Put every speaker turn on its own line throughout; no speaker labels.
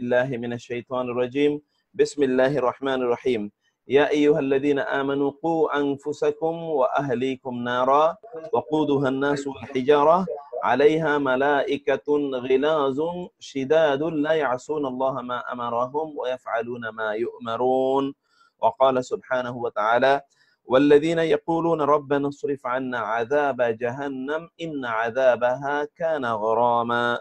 الله من الشيطان الرجيم بسم الله الرحمن الرحيم يا أيها الذين آمنوا قوا أنفسكم وأهليكم نارا وقودها الناس والحجارة عليها ملائكة غلاظ شداد لا يعصون الله ما أمرهم ويفعلون ما يؤمرون وقال سبحانه وتعالى والذين يقولون ربنا اصرف عنا عذاب جهنم إن عذابها كان غراما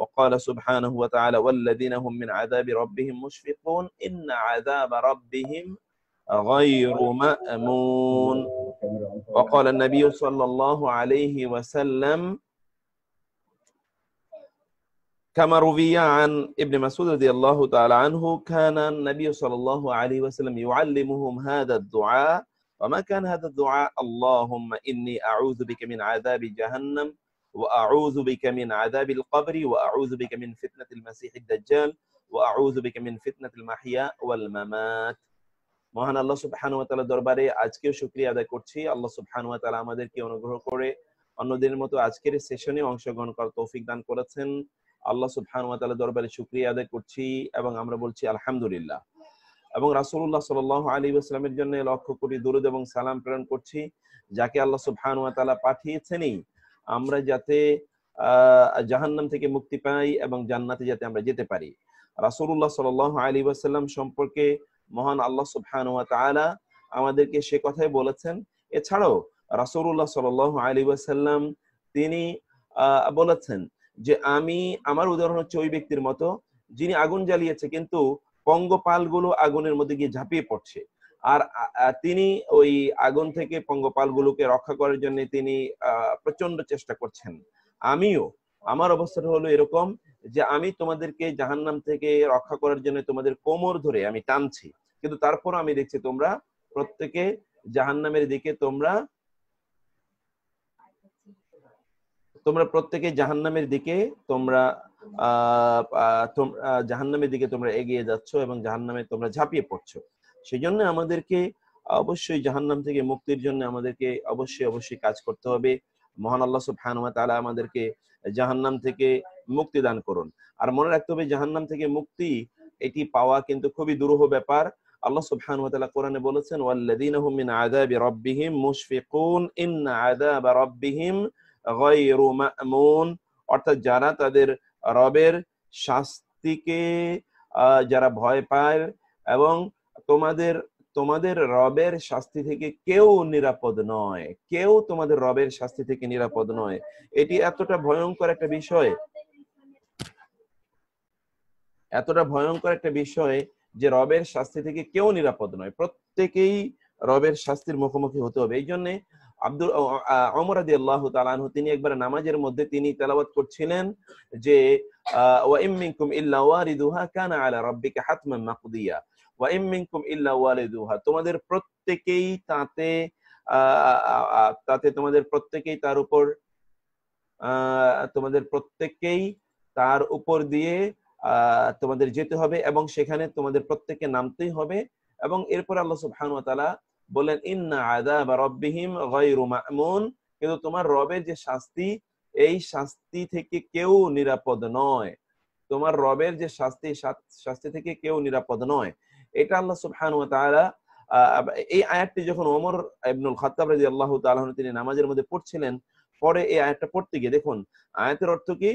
وقال سبحانه وتعالى والذين هم من عذاب ربهم مشفقون إن عذاب ربهم غير مأمون وقال النبي صلى الله عليه وسلم كما روي عن ابن مسعود رضي الله تعالى عنه كان النبي صلى الله عليه وسلم يعلمهم هذا الدعاء وما كان هذا الدعاء اللهم إني أعوذ بك من عذاب جهنم وأعوذ بك من عذاب القبر وأعوذ بك من فتنة المسيح الدجال وأعوذ بك من فتنة المحيا والممات মহান আল্লাহ সুবহানাহু ওয়া তাআলার দরবারে আজকেও শুকরিয়া আদায় করছি আল্লাহ সুবহানাহু ওয়া তাআলা আমাদেরকে অনুগ্রহ করে অন্যদিনের মতো আজকের সেশনে অংশগ্রহণ করার তৌফিক দান করেছেন আল্লাহ সুবহানাহু ওয়া তাআলার দরবারে শুকরিয়া আদায় করছি এবং আমরা বলছি আলহামদুলিল্লাহ এবং রাসূলুল্লাহ সাল্লাল্লাহু আলাইহি ওয়াসাল্লামের জন্য লক্ষ কোটি দরুদ এবং সালাম প্রেরণ করছি যাকে আল্লাহ সুবহানাহু ওয়া তাআলা পাঠিয়েছেনই আমরা যাতে জাহান্নাম থেকে মুক্তি পাই এবং জান্নাতে যাতে আমরা যেতে পারি রাসুল্লাহ সাল আলী ওয়াসাল্লাম সম্পর্কে মহান আল্লাহ সুবহান আমাদেরকে সে কথাই বলেছেন এছাড়াও রাসুল্লাহ সাল আলী ওয়াসাল্লাম তিনি বলেছেন যে আমি আমার উদাহরণ হচ্ছে ওই ব্যক্তির মতো যিনি আগুন জ্বালিয়েছে কিন্তু পঙ্গপালগুলো আগুনের মধ্যে গিয়ে ঝাঁপিয়ে পড়ছে আর তিনি ওই আগুন থেকে পঙ্গপালগুলোকে রক্ষা করার জন্য তিনি প্রচন্ড চেষ্টা করছেন আমিও আমার অবস্থাটা হলো এরকম যে আমি তোমাদেরকে জাহান্নাম থেকে রক্ষা করার জন্য তোমাদের কোমর ধরে আমি টানছি কিন্তু তারপর আমি দেখছি তোমরা প্রত্যেকে জাহান্নামের দিকে তোমরা তোমরা প্রত্যেকে জাহান্নামের দিকে তোমরা আহ জাহান্নামের দিকে তোমরা এগিয়ে যাচ্ছ এবং জাহান্নামে তোমরা ঝাঁপিয়ে পড়ছো সেই জন্য আমাদেরকে অবশ্যই জাহান্নাম থেকে মুক্তির জন্য আমাদেরকে অবশ্যই অবশ্যই কাজ করতে হবে মহান আল্লাহ সুবহানাহু তালা আমাদেরকে জাহান্নাম থেকে মুক্তি দান করুন আর মনে রাখতে হবে জাহান্নাম থেকে মুক্তি এটি পাওয়া কিন্তু খুবই দুরূহ ব্যাপার আল্লাহ সুবহান তালা কোরআনে বলেছেন ওয়াল্লাযীনা মিন আযাবি রাব্বিহিম মুশফিকুন ইন্না আযাবা রাব্বিহিম গায়রু মা'মুন অর্থাৎ যারা তাদের রবের শাস্তিকে যারা ভয় পায় এবং তোমাদের তোমাদের রবের শাস্তি থেকে কেউ নিরাপদ নয় কেউ তোমাদের রবের শাস্তি থেকে নিরাপদ নয় এটি এতটা ভয়ঙ্কর একটা বিষয় এতটা ভয়ঙ্কর একটা বিষয় যে রবের শাস্তি থেকে কেউ নিরাপদ নয় প্রত্যেকেই রবের শাস্তির মুখোমুখি হতে হবে এই জন্যে আব্দুল অমর আদি আল্লাহ তালানহু তিনি একবার নামাজের মধ্যে তিনি তেলাবাদ করছিলেন যে আহ ইম্মিনকুম ইল্লা ওয়ারিদুহা কানা আলা রব্বিকে হাতমান মাকুদিয়া তোমাদের প্রত্যেকেই তাতে তাতে তোমাদের প্রত্যেকেই তার উপর তোমাদের প্রত্যেককেই তার উপর দিয়ে তোমাদের যেতে হবে এবং সেখানে তোমাদের প্রত্যেককে নামতেই হবে এবং এরপর আল্লাহ সুবহানাহু বলেন ইন্না আযাব রাব্বিহিম গায়রু মা'মুন কিন্তু তোমার রবের যে শাস্তি এই শাস্তি থেকে কেউ নিরাপদ নয় তোমার রবের যে শাস্তি শাস্তি থেকে কেউ নিরাপদ নয় এটা আল্লাহ সুবহান ওয়া তাআলা এই আয়াতটি যখন ওমর ইবনুল খাত্তাব রাদিয়াল্লাহু তাআলা তিনি নামাজের মধ্যে পড়ছিলেন পরে এই আয়াতটা পড়তে গিয়ে দেখুন আয়াতের অর্থ কি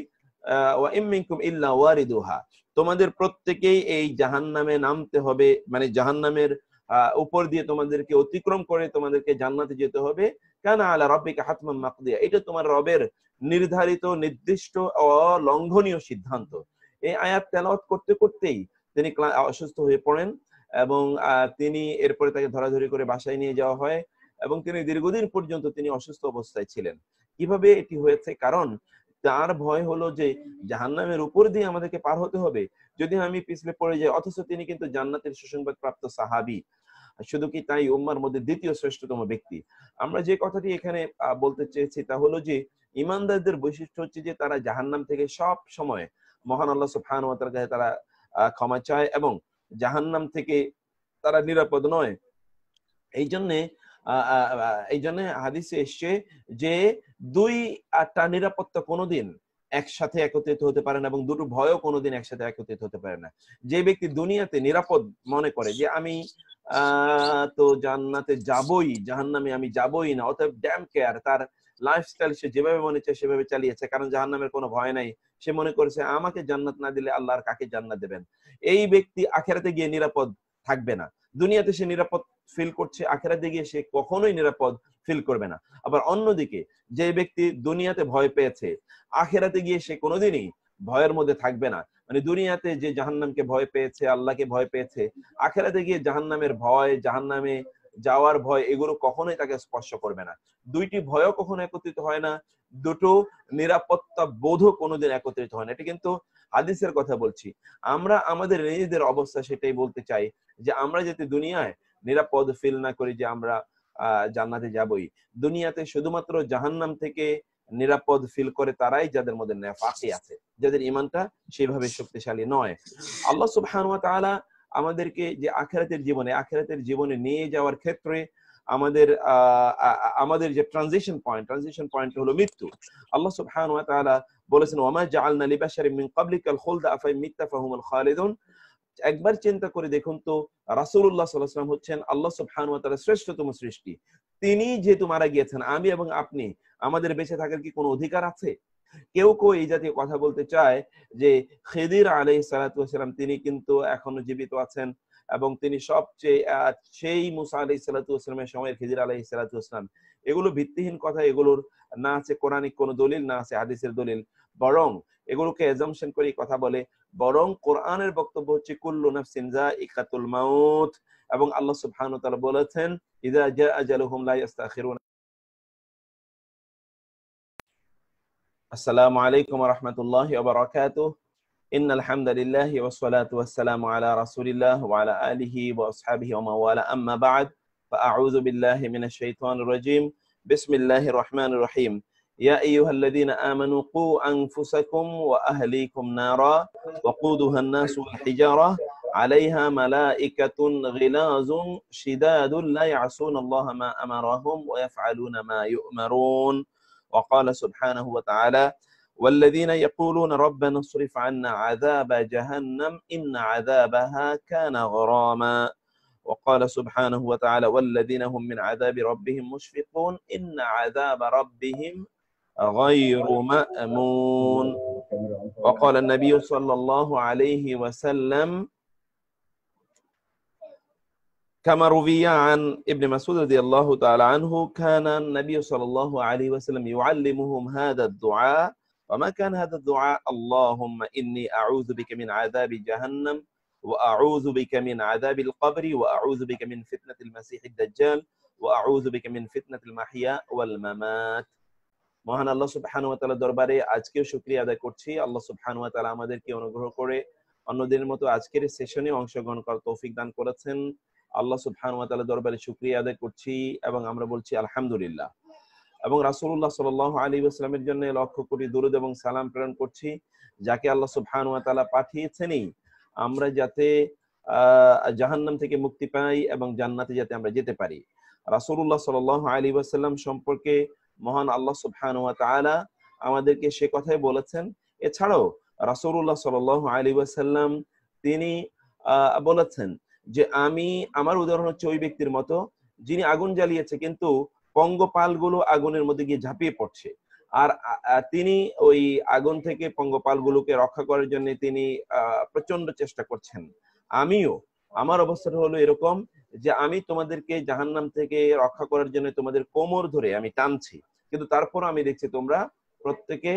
ওয়া ইম মিনকুম ইল্লা ওয়ারিদুহা তোমাদের প্রত্যেকেই এই জাহান্নামে নামতে হবে মানে জাহান্নামের উপর দিয়ে তোমাদেরকে অতিক্রম করে তোমাদেরকে জান্নাতে যেতে হবে কেন আলা রব্বিকা হাতমান মাকদিয়া এটা তোমার রবের নির্ধারিত নির্দিষ্ট অলঙ্ঘনীয় সিদ্ধান্ত এই আয়াত তেলাওয়াত করতে করতেই তিনি অসুস্থ হয়ে পড়েন এবং তিনি এরপরে তাকে ধরাধরি করে বাসায় নিয়ে যাওয়া হয় এবং তিনি দীর্ঘদিন পর্যন্ত তিনি অসুস্থ অবস্থায় ছিলেন কিভাবে এটি হয়েছে কারণ তার ভয় হলো যে জাহান্নামের উপর দিয়ে আমাদেরকে পার হতে হবে যদি আমি পিছলে পড়ে যাই অথচ তিনি কিন্তু জান্নাতের সুসংবাদ প্রাপ্ত সাহাবি শুধু কি তাই উম্মার মধ্যে দ্বিতীয় শ্রেষ্ঠতম ব্যক্তি আমরা যে কথাটি এখানে বলতে চেয়েছি তা হলো যে ইমানদারদের বৈশিষ্ট্য হচ্ছে যে তারা জাহান্নাম থেকে সব সময় মহান আল্লাহ সুফান তারা ক্ষমা চায় এবং জাহান্নাম থেকে তারা নিরাপদ নয় এই জন্যে এই জন্যে হাদিসে এসছে যে দুই আটটা নিরাপত্তা কোনোদিন একসাথে একত্রিত হতে পারে না এবং দুটো ভয়ও কোনোদিন একসাথে একত্রিত হতে পারে না যে ব্যক্তি দুনিয়াতে নিরাপদ মনে করে যে আমি তো জান্নাতে যাবই জাহান্নামে আমি যাবই না অতএব ড্যাম কেয়ার তার লাইফস্টাইল সে যেভাবে মনে চায় সেভাবে চালিয়েছে কারণ জাহান্নামের কোনো ভয় নাই সে মনে করছে আমাকে জান্নাত না দিলে আল্লাহর কাকে জান্নাত দেবেন এই ব্যক্তি আখেরাতে গিয়ে নিরাপদ থাকবে না দুনিয়াতে সে নিরাপদ ফিল করছে আখেরাতে গিয়ে সে কখনোই নিরাপদ ফিল করবে না আবার অন্যদিকে যে ব্যক্তি দুনিয়াতে ভয় পেয়েছে আখেরাতে গিয়ে সে কোনোদিনই ভয়ের মধ্যে থাকবে না মানে দুনিয়াতে যে জাহান্নামকে ভয় পেয়েছে আল্লাহকে ভয় পেয়েছে আখেরাতে গিয়ে জাহান্নামের ভয় জাহান্নামে যাওয়ার ভয় এগুলো কখনোই তাকে স্পর্শ করবে না দুইটি ভয়ও কখনো একত্রিত হয় না দুটো নিরাপত্তা বোধও কোনোদিন একত্রিত হয় না এটা কিন্তু হাদিসের কথা বলছি আমরা আমাদের নিজেদের অবস্থা সেটাই বলতে চাই যে আমরা যাতে দুনিয়ায় নিরাপদ ফিল না করি যে আমরা জান্নাতে যাবই দুনিয়াতে শুধুমাত্র জাহান্নাম থেকে নিরাপদ ফিল করে তারাই যাদের মধ্যে নেফাকি আছে যাদের ইমানটা সেভাবে শক্তিশালী নয় আল্লাহ সুবহান ওয়া তাআলা আমাদেরকে যে আখেরাতের জীবনে আখেরাতের জীবনে নিয়ে যাওয়ার ক্ষেত্রে আমাদের আমাদের যে ট্রানজিশন পয়েন্ট ট্রানজিশন পয়েন্ট হলো মৃত্যু আল্লাহ সুবহানাহু ওয়া তাআলা বলেছেন মা জাআলনা লিবাশারি মিন ক্বাবলিকাল খুলদা আফাই মিত্তা ফাহুমুল খালিদুন একবার চিন্তা করে দেখুন তো রাসূলুল্লাহ সাল্লাল্লাহু আলাইহি হচ্ছেন আল্লাহ সুবহানাহু ওয়া তাআলা শ্রেষ্ঠতম সৃষ্টি তিনি যেহেতু মারা গিয়েছেন আমি এবং আপনি আমাদের বেঁচে থাকার কি কোনো অধিকার আছে কেউ কেউ এই জাতীয় কথা বলতে চায় যে খেদির আলাই সালাতাম তিনি কিন্তু এখনো জীবিত আছেন এবং তিনি সবচেয়ে সেই মুসা আলি সালাতামের সময় খেদির আলাই সালাতাম এগুলো ভিত্তিহীন কথা এগুলোর না আছে কোরআনিক কোনো দলিল না আছে হাদিসের দলিল বরং এগুলোকে এজামশন করে কথা বলে বরং কোরআনের বক্তব্য হচ্ছে কুল্লু নাফসিনজা ইকাতুল মাউত এবং আল্লাহ সুবহানাহু ওয়া বলেছেন ইদা জা আজালুহুম লা ইস্তাখিরুন السلام عليكم ورحمة الله وبركاته إن الحمد لله والصلاة والسلام على رسول الله وعلى آله وأصحابه ومن والاه أما بعد فأعوذ بالله من الشيطان الرجيم بسم الله الرحمن الرحيم يا أيها الذين آمنوا قوا أنفسكم وأهليكم نارا وقودها الناس والحجارة عليها ملائكة غلاظ شداد لا يعصون الله ما أمرهم ويفعلون ما يؤمرون وقال سبحانه وتعالى والذين يقولون ربنا اصرف عنا عذاب جهنم إن عذابها كان غراما وقال سبحانه وتعالى والذين هم من عذاب ربهم مشفقون إن عذاب ربهم غير مأمون وقال النبي صلى الله عليه وسلم كما روي عن ابن مسعود رضي الله تعالى عنه كان النبي صلى الله عليه وسلم يعلمهم هذا الدعاء وما كان هذا الدعاء اللهم إني أعوذ بك من عذاب جهنم وأعوذ بك من عذاب القبر وأعوذ بك من فتنة المسيح الدجال وأعوذ بك من فتنة المحيا والممات মহান আল্লাহ সুবহান ওয়া তাআলা দরবারে আজকেও শুকরিয়া আদায় করছি আল্লাহ সুবহান ওয়া তাআলা আমাদেরকে অনুগ্রহ করে অন্যদিনের মতো আজকের সেশনে অংশগ্রহণ করার তৌফিক দান করেছেন আল্লাহ সুবহান দরবারে শুক্রিয়া আদায় করছি এবং আমরা বলছি আলহামদুলিল্লাহ এবং রাসুল্লাহ সাল আলী ওয়াসাল্লামের জন্য লক্ষ কোটি দরুদ এবং সালাম প্রেরণ করছি যাকে আল্লাহ সুবহান ওয়া পাঠিয়েছেনই আমরা যাতে আহ জাহান্নাম থেকে মুক্তি পাই এবং জান্নাতে যাতে আমরা যেতে পারি রাসুল্লাহ সাল আলী ওয়াসাল্লাম সম্পর্কে মহান আল্লাহ সুবহান আমাদেরকে সে কথাই বলেছেন এছাড়াও রাসুল্লাহ সাল আলী ওয়াসাল্লাম তিনি বলেছেন যে আমি আমার উদাহরণ হচ্ছে ওই ব্যক্তির মতো যিনি আগুন জ্বালিয়েছে কিন্তু পঙ্গপালগুলো আগুনের মধ্যে গিয়ে ঝাঁপিয়ে পড়ছে আর তিনি ওই আগুন থেকে পঙ্গপালগুলোকে রক্ষা করার জন্য তিনি প্রচন্ড চেষ্টা করছেন আমিও আমার অবস্থাটা হলো এরকম যে আমি তোমাদেরকে জাহান্নাম থেকে রক্ষা করার জন্য তোমাদের কোমর ধরে আমি টানছি কিন্তু তারপর আমি দেখছি তোমরা প্রত্যেকে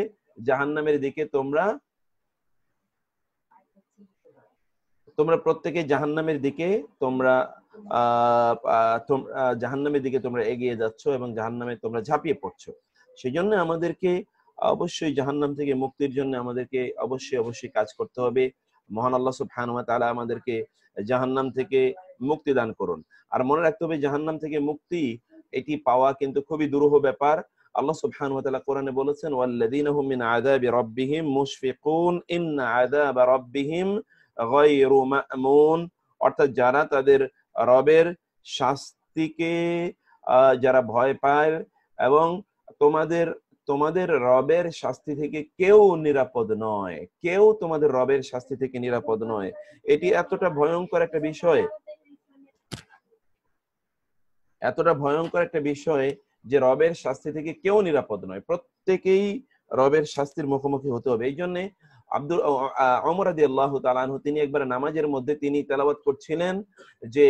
জাহান্নামের দিকে তোমরা তোমরা প্রত্যেকে জাহান নামের দিকে তোমরা জাহান নামের দিকে তোমরা এগিয়ে যাচ্ছ এবং জাহান নামে তোমরা ঝাঁপিয়ে পড়ছো সেই জন্য আমাদেরকে অবশ্যই জাহান নাম থেকে মুক্তির জন্য আমাদেরকে অবশ্যই অবশ্যই কাজ করতে হবে মহান আল্লাহ সুবহানাহু ওয়া তাআলা আমাদেরকে নাম থেকে মুক্তি দান করুন আর মনে রাখতে হবে জাহান নাম থেকে মুক্তি এটি পাওয়া কিন্তু খুবই দুরূহ ব্যাপার আল্লাহ সুবহানাহু ওয়া তাআলা কোরআনে বলেছেন ওয়াল্লাযীনা হুম মিন আযাবি রাব্বিহিম মুশফিকুন ইন্না আযাবা রাব্বিহিম অর্থাৎ যারা তাদের রবের শাস্তিকে যারা ভয় পায় এবং তোমাদের তোমাদের রবের শাস্তি থেকে কেউ নিরাপদ নয় কেউ তোমাদের রবের শাস্তি থেকে নিরাপদ নয় এটি এতটা ভয়ঙ্কর একটা বিষয় এতটা ভয়ঙ্কর একটা বিষয় যে রবের শাস্তি থেকে কেউ নিরাপদ নয় প্রত্যেকেই রবের শাস্তির মুখোমুখি হতে হবে এই জন্যে আব্দুল অমর আদি আল্লাহ তালানহু তিনি একবার নামাজের মধ্যে তিনি তেলাবাত করছিলেন যে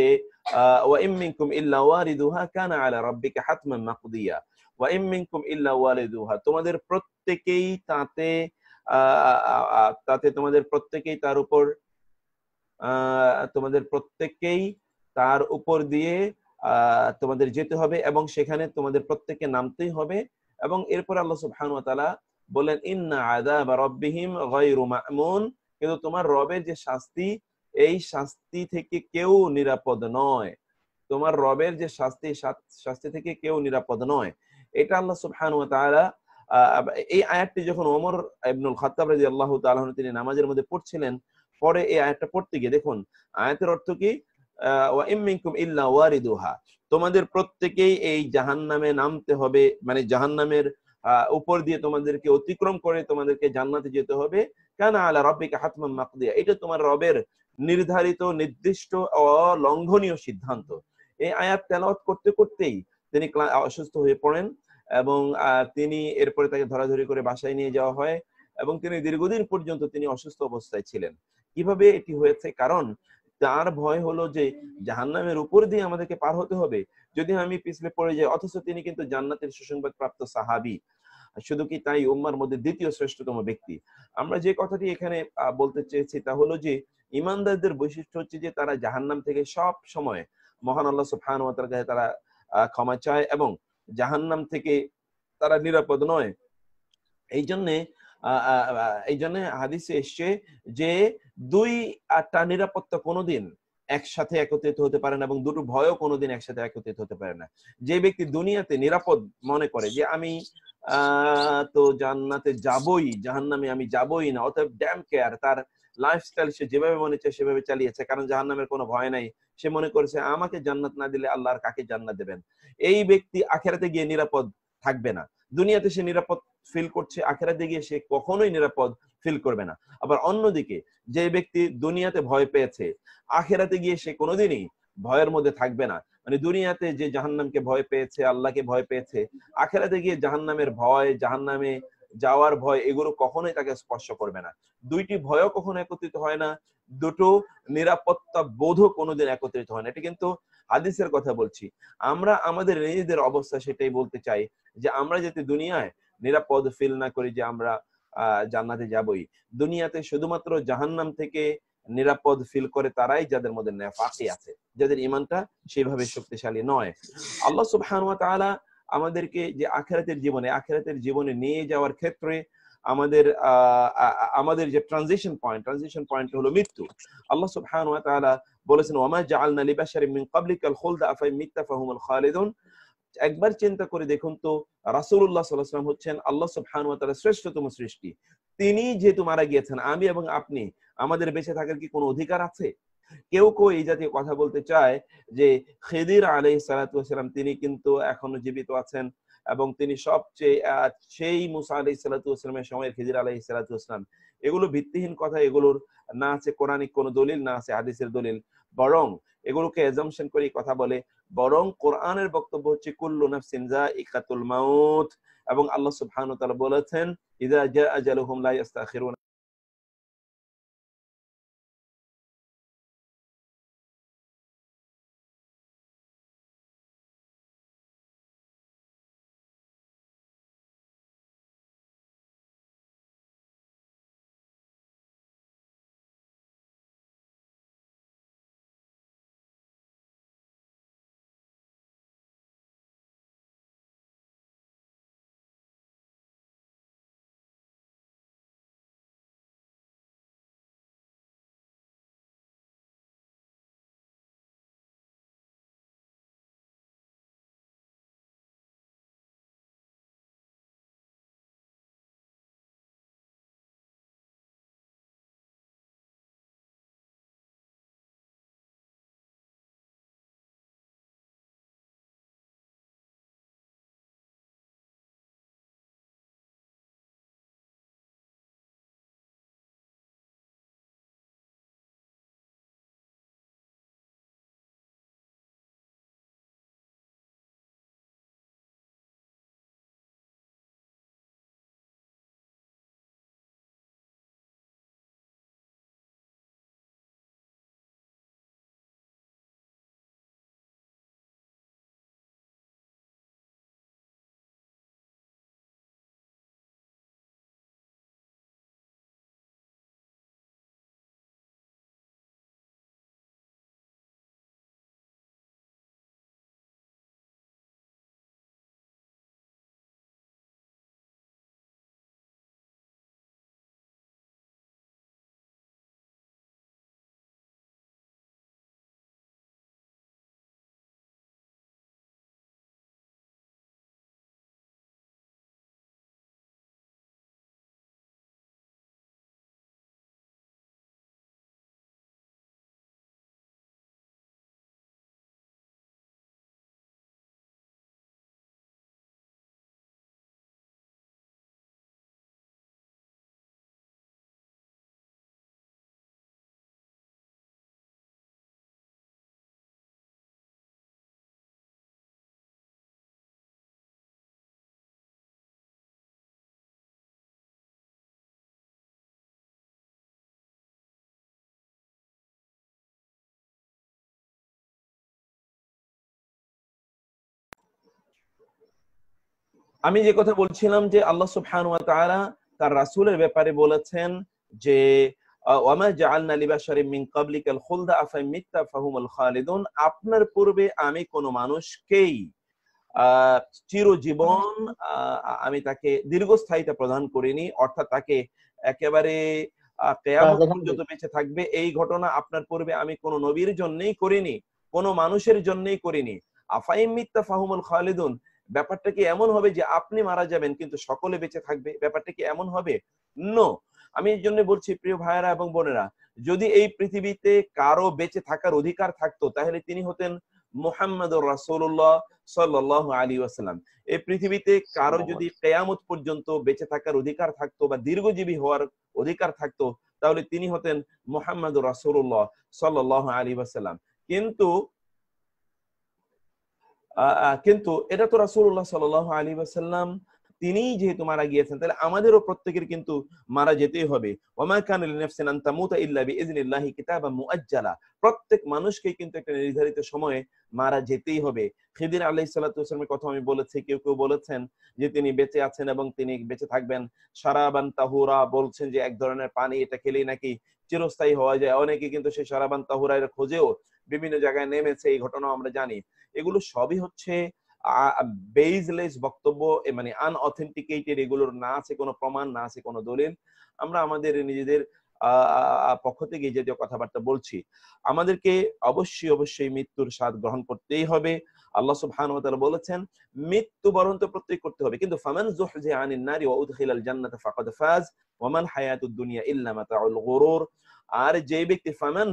ওয়া ইম মিনকুম ইল্লা ওয়ারিদুহা কানা আলা রাব্বিকা হাতমান মাকদিয়া ওয়া ইম মিনকুম ইল্লা ওয়ারিদুহা তোমাদের প্রত্যেকেই তাতে তাতে তোমাদের প্রত্যেকেই তার উপর তোমাদের প্রত্যেকেই তার উপর দিয়ে তোমাদের যেতে হবে এবং সেখানে তোমাদের প্রত্যেককে নামতেই হবে এবং এরপর আল্লাহ সুবহান ওয়া তাআলা বললেন ইন্না আদাব রব্বিহিম গায়রু মামুন কিন্তু তোমার রবের যে শাস্তি এই শাস্তি থেকে কেউ নিরাপদ নয় তোমার রবের যে শাস্তি শাস্তি থেকে কেউ নিরাপদ নয় এটা আল্লাহ সুবহানাহু এই আয়াতটি যখন ওমর ইবনুল রাজি আল্লাহ তাআলা তিনি নামাজের মধ্যে পড়ছিলেন পরে এই আয়াতটা পড়তে গিয়ে দেখুন আয়াতের অর্থ কি ওয়া ইল্লা ওয়ারিদুহা তোমাদের প্রত্যেকেই এই জাহান্নামে নামতে হবে মানে জাহান্নামের উপর দিয়ে তোমাদেরকে অতিক্রম করে তোমাদেরকে জান্নাতে যেতে হবে কেন আলা রব্বিকা হাতমান মাকদিয়া এটা তোমার রবের নির্ধারিত নির্দিষ্ট অলঙ্ঘনীয় সিদ্ধান্ত এই আয়াত তেলাওয়াত করতে করতেই তিনি অসুস্থ হয়ে পড়েন এবং তিনি এরপরে তাকে ধরাধরি করে বাসায় নিয়ে যাওয়া হয় এবং তিনি দীর্ঘদিন পর্যন্ত তিনি অসুস্থ অবস্থায় ছিলেন কিভাবে এটি হয়েছে কারণ তার ভয় হলো যে জাহান্নামের উপর দিয়ে আমাদেরকে পার হতে হবে যদি আমি পিছলে পড়ে যাই অথচ তিনি কিন্তু জান্নাতের সুসংবাদ প্রাপ্ত সাহাবি শুধু কি তাই উম্মার মধ্যে দ্বিতীয় শ্রেষ্ঠতম ব্যক্তি আমরা যে কথাটি এখানে বলতে চেয়েছি তা হলো যে ইমানদারদের বৈশিষ্ট্য হচ্ছে যে তারা জাহান্নাম থেকে সব সময় মহান আল্লাহ সুফান কাছে তারা ক্ষমা চায় এবং জাহান্নাম থেকে তারা নিরাপদ নয় এই জন্যে এই জন্য হাদিসে এসছে যে দুই আটটা নিরাপত্তা কোনোদিন একসাথে একত্রিত হতে পারে না এবং দুটো ভয়ও কোনোদিন একসাথে একত্রিত হতে পারে না যে ব্যক্তি দুনিয়াতে নিরাপদ মনে করে যে আমি তো জান্নাতে যাবই জাহান নামে আমি যাবই না অতএব ড্যাম কেয়ার তার লাইফস্টাইল সে যেভাবে মনে চায় সেভাবে চালিয়েছে কারণ জাহান নামের কোনো ভয় নাই সে মনে করেছে আমাকে জান্নাত না দিলে আল্লাহর কাকে জান্নাত দেবেন এই ব্যক্তি আখেরাতে গিয়ে নিরাপদ থাকবে না দুনিয়াতে সে নিরাপদ ফিল করছে আখেরাতে গিয়ে সে কখনোই নিরাপদ ফিল করবে না আবার অন্যদিকে যে ব্যক্তি দুনিয়াতে ভয় পেয়েছে আখেরাতে গিয়ে সে কোনোদিনই ভয়ের মধ্যে থাকবে না মানে দুনিয়াতে যে জাহান্নামকে ভয় পেয়েছে আল্লাহকে ভয় পেয়েছে আখেরাতে গিয়ে জাহান্নামের ভয় জাহান্নামে যাওয়ার ভয় এগুলো কখনোই তাকে স্পর্শ করবে না দুইটি ভয়ও কখনো একত্রিত হয় না দুটো নিরাপত্তা বোধ কোনোদিন একত্রিত হয় না এটা কিন্তু হাদিসের কথা বলছি আমরা আমাদের নিজেদের অবস্থা সেটাই বলতে চাই যে আমরা যাতে দুনিয়ায় নিরাপদ ফিল না করি যে আমরা জান্নাতে যাবই দুনিয়াতে শুধুমাত্র জাহান্নাম থেকে নিরাপদ ফিল করে তারাই যাদের মধ্যে নেফাকি আছে যাদের ইমানটা সেভাবে শক্তিশালী নয় আল্লাহ সুবহানাহু ওয়া আমাদেরকে যে আখেরাতের জীবনে আখেরাতের জীবনে নিয়ে যাওয়ার ক্ষেত্রে আমাদের আমাদের যে ট্রানজিশন পয়েন্ট ট্রানজিশন পয়েন্ট হলো মৃত্যু আল্লাহ সুবহান ওয়া তাআলা বলেছেন ওয়া মা জাআলনা লিবাশারিন মিন ক্বাবলিকাল খুলদা আফা মিত্তা ফাহুমুল খালিদুন একবার চিন্তা করে দেখুন তো রাসুল্লাহ সাল্লাম হচ্ছেন আল্লাহ সুবহান তালা শ্রেষ্ঠতম সৃষ্টি তিনি যেহেতু মারা গিয়েছেন আমি এবং আপনি আমাদের বেঁচে থাকার কি কোনো অধিকার আছে কেউ কেউ এই জাতীয় কথা বলতে চায় যে খেদির আলহ সালাতাম তিনি কিন্তু এখনো জীবিত আছেন এবং তিনি সবচেয়ে সেই মুসা আলহ সালাতামের সময় খেদির আলহ সালাতাম এগুলো ভিত্তিহীন কথা এগুলোর না আছে কোরআনিক কোনো দলিল না আছে হাদিসের দলিল বরং এগুলোকে এজামশন করে কথা বলে বরং কোরআনের বক্তব্য হচ্ছে কুল্লু নাফসিনজা ইকাতুল মাউত এবং আল্লাহ ওয়া তাআলা বলেছেন ইজা জাআ আজালুহুম লা ইস্তাখিরুন আমি যে কথা বলছিলাম যে আল্লাহ সুবহান ওয়া তাআলা তার রাসূলের ব্যাপারে বলেছেন যে ওয়ামা জাআলনা লিবাশারিম মিন ক্বাবলিকাল খুলদা আফাই মিত্তা ফাহুমুল খালিদুন আপনার পূর্বে আমি কোন মানুষকেই চিরজীবন আমি তাকে দীর্ঘস্থায়িতা প্রদান করিনি অর্থাৎ তাকে একেবারে যত বেঁচে থাকবে এই ঘটনা আপনার পূর্বে আমি কোনো নবীর জন্যই করিনি কোনো মানুষের জন্যই করিনি আফাইম মিত্তা ফাহুমুল খালিদুন ব্যাপারটা কি এমন হবে যে আপনি মারা যাবেন কিন্তু সকলে বেঁচে থাকবে ব্যাপারটা কি এমন হবে নো আমি এই জন্য বলছি প্রিয় ভাইয়েরা এবং বোনেরা যদি এই পৃথিবীতে কারো বেঁচে থাকার অধিকার থাকতো তাহলে তিনি হতেন মোহাম্মদ রাসৌল্লাহ সাল আলী আসসালাম এই পৃথিবীতে কারো যদি কেয়ামত পর্যন্ত বেঁচে থাকার অধিকার থাকতো বা দীর্ঘজীবী হওয়ার অধিকার থাকতো তাহলে তিনি হতেন মোহাম্মদ রাসৌল্লাহ সাল আলী আসসালাম কিন্তু কিন্তু এটা তো রাসুল্লাহ সাল আলী আসাল্লাম তিনি যেহেতু মারা গিয়েছেন তাহলে আমাদেরও প্রত্যেকের কিন্তু মারা যেতেই হবে প্রত্যেক মানুষকে কিন্তু একটা নির্ধারিত সময়ে মারা যেতেই হবে খিদির আলাইহিস সালাতু কথা আমি বলেছি কেউ কেউ বলেছেন যে তিনি বেঁচে আছেন এবং তিনি বেঁচে থাকবেন সারাবান তাহুরা বলছেন যে এক ধরনের পানি এটা খেলেই নাকি চিরস্থায়ী হওয়া যায় অনেকে কিন্তু সেই সারাবান তাহুরা খোঁজেও বিভিন্ন জায়গায় নেমেছে এই ঘটনাও আমরা জানি এগুলো সবই হচ্ছে বেইজলেস বক্তব্য মানে আনঅথেন্টিকেটেড এগুলোর না আছে কোনো প্রমাণ না আছে কোনো দলিল আমরা আমাদের নিজেদের পক্ষ থেকে যে কথাবার্তা বলছি আমাদেরকে অবশ্যই অবশ্যই মৃত্যুর স্বাদ গ্রহণ করতেই হবে আল্লাহ সুবহান বলেছেন মৃত্যুবরণ তো প্রত্যেক করতে হবে কিন্তু ফামান আনিন ওয়া উদখিলাল জান্নাতা ফাকাদ ফাজ ওয়া মান হায়াতুদ দুনিয়া ইল্লা মাতাউল গুরুর আর যে ব্যক্তি ফামান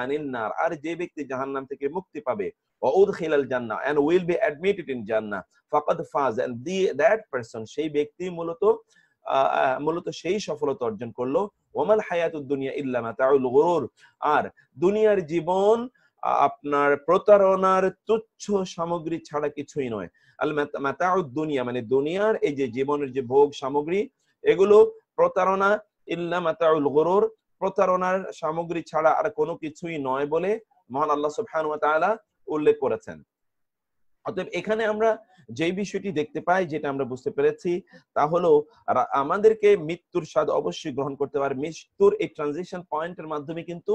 আনিন নার আর যে ব্যক্তি জাহান্নাম থেকে মুক্তি পাবে ওয়া উদখিলাল জান্নাহ and will be admitted in জান্নাহ ফাকাদ ফাজ এন্ড দ্যাট পারসন সেই ব্যক্তি মূলত মূলত সেই সফলতা অর্জন করলো ওমাল হায়াতুদ দুনিয়া ইল্লা মাতাউল গুরুর আর দুনিয়ার জীবন আপনার প্রতারণার তুচ্ছ সামগ্রী ছাড়া কিছুই নয় আল দুনিয়া মানে দুনিয়ার এই যে জীবনের যে ভোগ সামগ্রী এগুলো প্রতারণা ইল্লা মাতাউল গরুর প্রতারণার সামগ্রী ছাড়া আর কোনো কিছুই নয় বলে মহান আল্লাহ সুফান উল্লেখ করেছেন অতএব এখানে আমরা যে বিষয়টি দেখতে পাই যেটা আমরা বুঝতে পেরেছি তা হলো আমাদেরকে মৃত্যুর স্বাদ অবশ্যই গ্রহণ করতে পারে মৃত্যুর এই ট্রানজিশন পয়েন্টের মাধ্যমে কিন্তু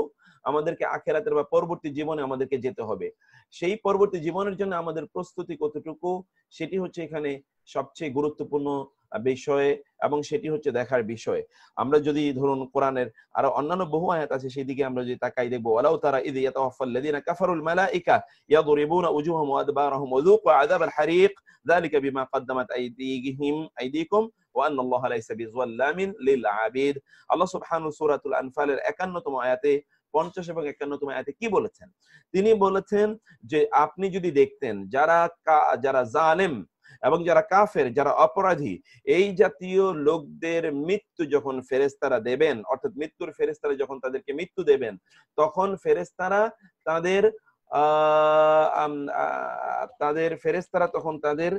আমাদেরকে আখেরাতের বা পরবর্তী জীবনে আমাদেরকে যেতে হবে সেই পরবর্তী জীবনের জন্য আমাদের প্রস্তুতি কতটুকু সেটি হচ্ছে এখানে সবচেয়ে গুরুত্বপূর্ণ বিষয়ে এবং সেটি হচ্ছে দেখার বিষয় আমরা যদি ধরুন কোরআনের আরো অন্যান্য বহু আয়াত আছে সেই দিকে আমরা যদি তাকাই দেখবো ওয়ালাউ তারা ইদ ইয়াতাওয়াফাল্লাযিনা কাফারুল মালাইকা ইয়াদরিবুনা ওয়া আযাবাল হারিক যালিকা বিমা قدمت আইদিহিম আইদিকুম আয়াতে পঞ্চাশ এবং একান্নতম আয়াতে কি বলেছেন তিনি বলেছেন যে আপনি যদি দেখতেন যারা যারা জালেম এবং যারা কাফের যারা অপরাধী এই জাতীয় লোকদের মৃত্যু যখন ফেরেস্তারা দেবেন অর্থাৎ মৃত্যুর ফেরেস্তারা যখন তাদেরকে মৃত্যু দেবেন তখন ফেরেস্তারা তাদের তাদের ফেরেস্তারা তখন তাদের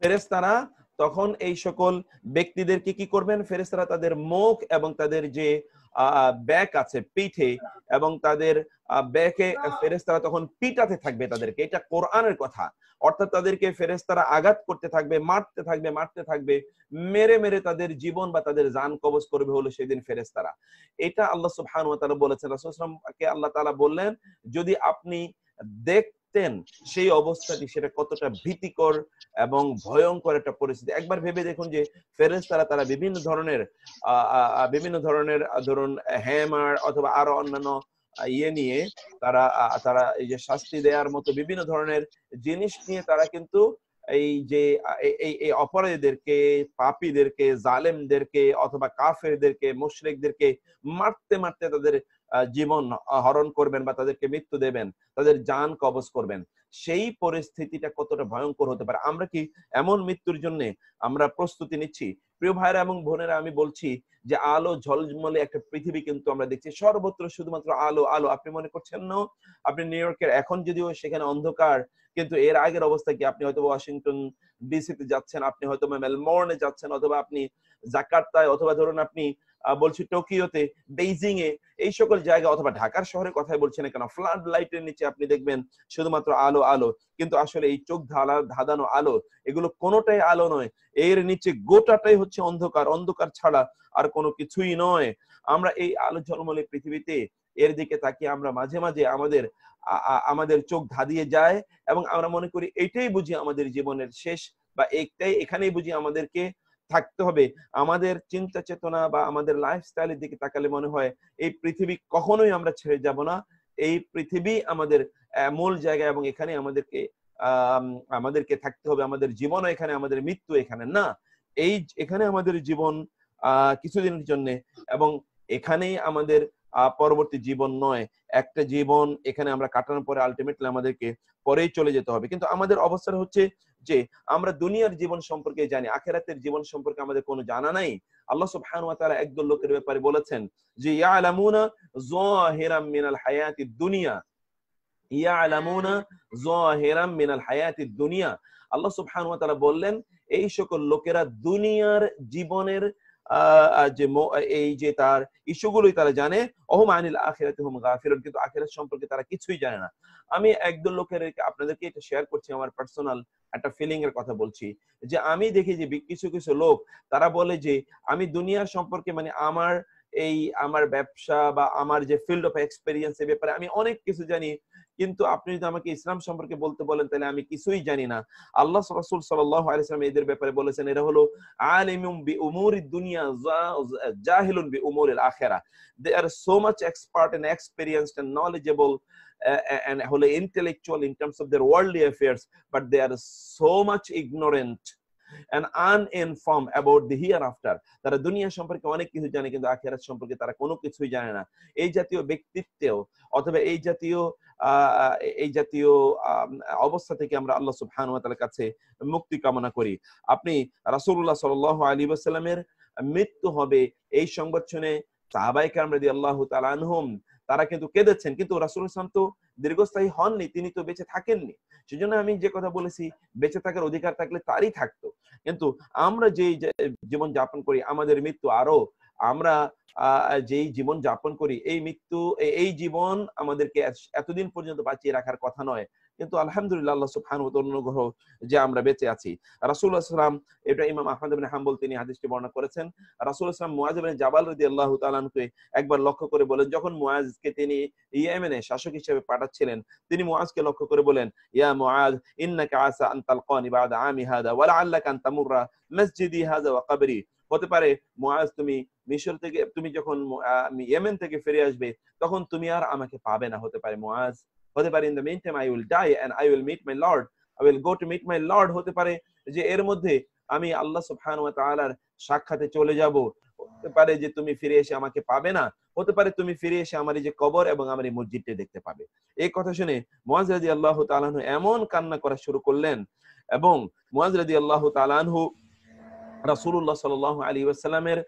ফেরেস্তারা তখন এই সকল ব্যক্তিদেরকে কি করবেন ফেরেস্তারা তাদের মুখ এবং তাদের যে আহ ব্যাক আছে পিঠে এবং তাদের ব্যাকে ফেরেস্তারা তখন পিটাতে থাকবে তাদেরকে এটা কোরআনের কথা অর্থাৎ তাদেরকে ফেরেস্তারা আঘাত করতে থাকবে মারতে থাকবে মারতে থাকবে মেরে মেরে তাদের জীবন বা তাদের যান কবজ করবে হলো সেদিন ফেরেস্তারা এটা আল্লাহ সুহান বলেছেন রাসূলুল্লাহকে আল্লাহ তালা বললেন যদি আপনি দেখ থাকতেন সেই অবস্থাটি সেটা কতটা ভীতিকর এবং ভয়ঙ্কর একটা পরিস্থিতি একবার ভেবে দেখুন যে ফেরেস তারা তারা বিভিন্ন ধরনের বিভিন্ন ধরনের ধরুন হ্যামার অথবা আরো অন্যান্য ইয়ে নিয়ে তারা তারা এই যে শাস্তি দেওয়ার মতো বিভিন্ন ধরনের জিনিস নিয়ে তারা কিন্তু এই যে এই এই অপরাধীদেরকে পাপীদেরকে জালেমদেরকে অথবা কাফেরদেরকে মুশরিকদেরকে মারতে মারতে তাদের জীবন হরণ করবেন বা তাদেরকে মৃত্যু দেবেন তাদের যান কবজ করবেন সেই পরিস্থিতিটা কতটা ভয়ঙ্কর হতে পারে আমরা কি এমন মৃত্যুর জন্য আমরা প্রস্তুতি নিচ্ছি প্রিয় ভাইরা এবং বোনেরা আমি বলছি যে আলো ঝলঝমলে একটা পৃথিবী কিন্তু আমরা দেখছি সর্বত্র শুধুমাত্র আলো আলো আপনি মনে করছেন না আপনি নিউ ইয়র্কের এখন যদিও সেখানে অন্ধকার কিন্তু এর আগের অবস্থা কি আপনি হয়তো ওয়াশিংটন ডিসিতে যাচ্ছেন আপনি হয়তো মেলবোর্নে যাচ্ছেন অথবা আপনি জাকার্তায় অথবা ধরুন আপনি বলছি টোকিওতে বেইজিং এ এই সকল জায়গা অথবা ঢাকার শহরের কথাই বলছি না কেন ফ্লাড লাইটের নিচে আপনি দেখবেন শুধুমাত্র আলো আলো কিন্তু আসলে এই চোখ ধালা ধাঁধানো আলো এগুলো কোনোটাই আলো নয় এর নিচে গোটাটাই হচ্ছে অন্ধকার অন্ধকার ছাড়া আর কোনো কিছুই নয় আমরা এই আলো ঝলমলে পৃথিবীতে এর দিকে তাকিয়ে আমরা মাঝে মাঝে আমাদের আমাদের চোখ ধাঁধিয়ে যায় এবং আমরা মনে করি এটাই বুঝি আমাদের জীবনের শেষ বা একটাই এখানেই বুঝি আমাদেরকে থাকতে হবে আমাদের চিন্তা চেতনা বা আমাদের লাইফস্টাইলের দিকে তাকালে মনে হয় এই পৃথিবী কখনোই আমরা ছেড়ে যাব না এই পৃথিবী আমাদের মূল জায়গা এবং এখানে আমাদেরকে আমাদেরকে থাকতে হবে আমাদের জীবন এখানে আমাদের মৃত্যু এখানে না এই এখানে আমাদের জীবন কিছুদিনের জন্য এবং এখানেই আমাদের পরবর্তী জীবন নয় একটা জীবন এখানে আমরা কাটানোর পরে আলটিমেটলি আমাদেরকে পরেই চলে যেতে হবে কিন্তু আমাদের অবস্থা হচ্ছে যে আমরা দুনিয়ার জীবন সম্পর্কে জানি আখেরাতের জীবন সম্পর্কে আমাদের কোনো জানা নাই আল্লাহ সব হানুয়া একদল লোকের ব্যাপারে বলেছেন যে মিনাল দুনিয়া মিনাল দুনিয়া আল্লাহ সুবহান ওয়া বললেন এই সকল লোকেরা দুনিয়ার জীবনের যে এই যে তার ইস্যুগুলোই তারা জানে অহম আনিল আখিরাতে হোম গাফিরন কিন্তু আখেরাত সম্পর্কে তারা কিছুই জানে না আমি একদল লোকের আপনাদেরকে এটা শেয়ার করছি আমার পার্সোনাল একটা ফিলিং এর কথা বলছি যে আমি দেখি যে কিছু কিছু লোক তারা বলে যে আমি দুনিয়ার সম্পর্কে মানে আমার এই আমার ব্যবসা বা আমার যে ফিল্ড অফ এক্সপেরিয়েন্স এর ব্যাপারে আমি অনেক কিছু জানি কিন্তু আপনি যদি আমাকে ইসলাম সম্পর্কে বলতে বলেন তাহলে আমি কিছুই জানি না আল্লাহ রাসূল সাল্লাল্লাহু সাল্লাম এদের ব্যাপারে বলেছেন এরা হলো আলিমুম বি উমুরিদ দুনিয়া জাহিলুন বি উমুরিল আখিরা they are so much expert and experienced and knowledgeable হলো intellectual in terms of their worldly affairs but they are so much ignorant and uninform about the hereafter তারা দুনিয়া সম্পর্কে অনেক কিছু জানে কিন্তু আখেরাত সম্পর্কে তারা কোনো কিছুই জানে না এই জাতীয় ব্যক্তিত্বেও অথবা এই জাতীয় এই জাতীয় অবস্থা থেকে আমরা আল্লাহ সুবহান কাছে মুক্তি কামনা করি আপনি রাসূলুল্লাহ সাল্লাল্লাহু আলী ওয়াসাল্লামের মৃত্যু হবে এই সংবাদ শুনে সাহাবাইকে আমরা দিয়ে আল্লাহ তালা আনহুম তারা কিন্তু কেঁদেছেন কিন্তু রাসুল ইসলাম তো দীর্ঘস্থায়ী হননি তিনি তো বেঁচে থাকেননি সেজন্য আমি যে কথা বলেছি বেঁচে থাকার অধিকার থাকলে তারই থাকতো কিন্তু আমরা যেই জীবন যাপন করি আমাদের মৃত্যু আরো আমরা যেই জীবন যাপন করি এই মৃত্যু এই জীবন আমাদেরকে এতদিন পর্যন্ত বাঁচিয়ে রাখার কথা নয় কিন্তু আলহামদুলিল্লাহ আল্লাহ সুবহান অনুগ্রহ যে আমরা বেঁচে আছি রাসুল আসলাম এটা ইমাম আহমদ বিন হাম্বল তিনি হাদিসটি বর্ণনা করেছেন রাসুল আসলাম মুয়াজ বিন জাবাল রদি আল্লাহ তালানকে একবার লক্ষ্য করে বলেন যখন মুয়াজকে তিনি ইয়েমেনে শাসক হিসেবে পাঠাচ্ছিলেন তিনি মুয়াজকে লক্ষ্য করে বলেন ইয়া মুয়াজ ইন্নাকা আসা আন তালকানি বাদা আমি হাদা ওয়া লাআল্লাকা আন তামুররা মসজিদি হাদা ওয়া কবরি হতে পারে মুয়াজ তুমি মিশর থেকে তুমি যখন ইয়েমেন থেকে ফিরে আসবে তখন তুমি আর আমাকে পাবে না হতে পারে মুয়াজ হতে পারে in the meantime I will die and I will meet my lord I will go to meet my lord হতে পারে যে এর মধ্যে আমি আল্লাহ সুবহান ওয়া তাআলার সাক্ষাতে চলে যাব হতে পারে যে তুমি ফিরে এসে আমাকে পাবে না হতে পারে তুমি ফিরে এসে আমার এই যে কবর এবং আমার এই মসজিদটি দেখতে পাবে এই কথা শুনে মুয়াজ রাদিয়াল্লাহু তাআলা এমন কান্না করা শুরু করলেন এবং মুয়াজ রাদিয়াল্লাহু তাআলা রাসূলুল্লাহ সাল্লাল্লাহু আলাইহি ওয়াসাল্লামের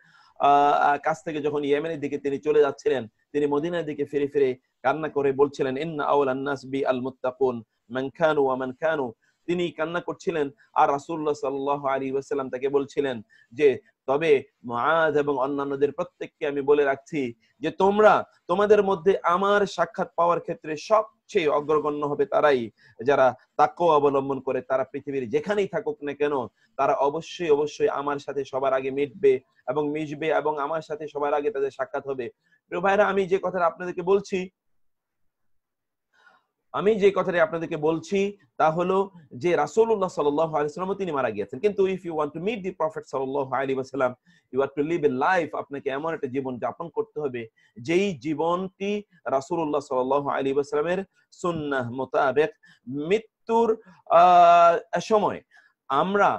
কাছ থেকে যখন ইয়েমেনের দিকে তিনি চলে যাচ্ছিলেন তিনি মদিনার দিকে ফিরে ফিরে কান্না করে বলছিলেন ইন্না আউল আন্নাস বি আল মুত্তাকুন মান কানু ওয়া মান কানু তিনি কান্না করছিলেন আর রাসূলুল্লাহ সাল্লাল্লাহু আলাইহি ওয়াসাল্লাম তাকে বলছিলেন যে তবে মুআজ এবং অন্যান্যদের প্রত্যেককে আমি বলে রাখছি যে তোমরা তোমাদের মধ্যে আমার সাক্ষাৎ পাওয়ার ক্ষেত্রে সবচেয়ে অগ্রগণ্য হবে তারাই যারা তাকেও অবলম্বন করে তারা পৃথিবীর যেখানেই থাকুক না কেন তারা অবশ্যই অবশ্যই আমার সাথে সবার আগে মিটবে এবং মিশবে এবং আমার সাথে সবার আগে তাদের সাক্ষাৎ হবে ভাইরা আমি যে কথাটা আপনাদেরকে বলছি আমি যে কথাটি আপনাদেরকে বলছি তা হলো যে রাসুল্লাহ সাল্লাল্লাহু আলাইহি ওয়াসাল্লাম তিনি মারা গিয়েছেন কিন্তু if you want to meet the prophet সাল্লাল্লাহু আলাইহি ওয়াসাল্লাম you have to live a life আপনাকে এমন একটা জীবন যাপন করতে হবে যেই জীবনটি রাসূলুল্লাহ সাল্লাল্লাহু আলাইহি ওয়াসাল্লামের সুন্নাহ মোতাবেক মৃত্যুর আহ সময় আমরা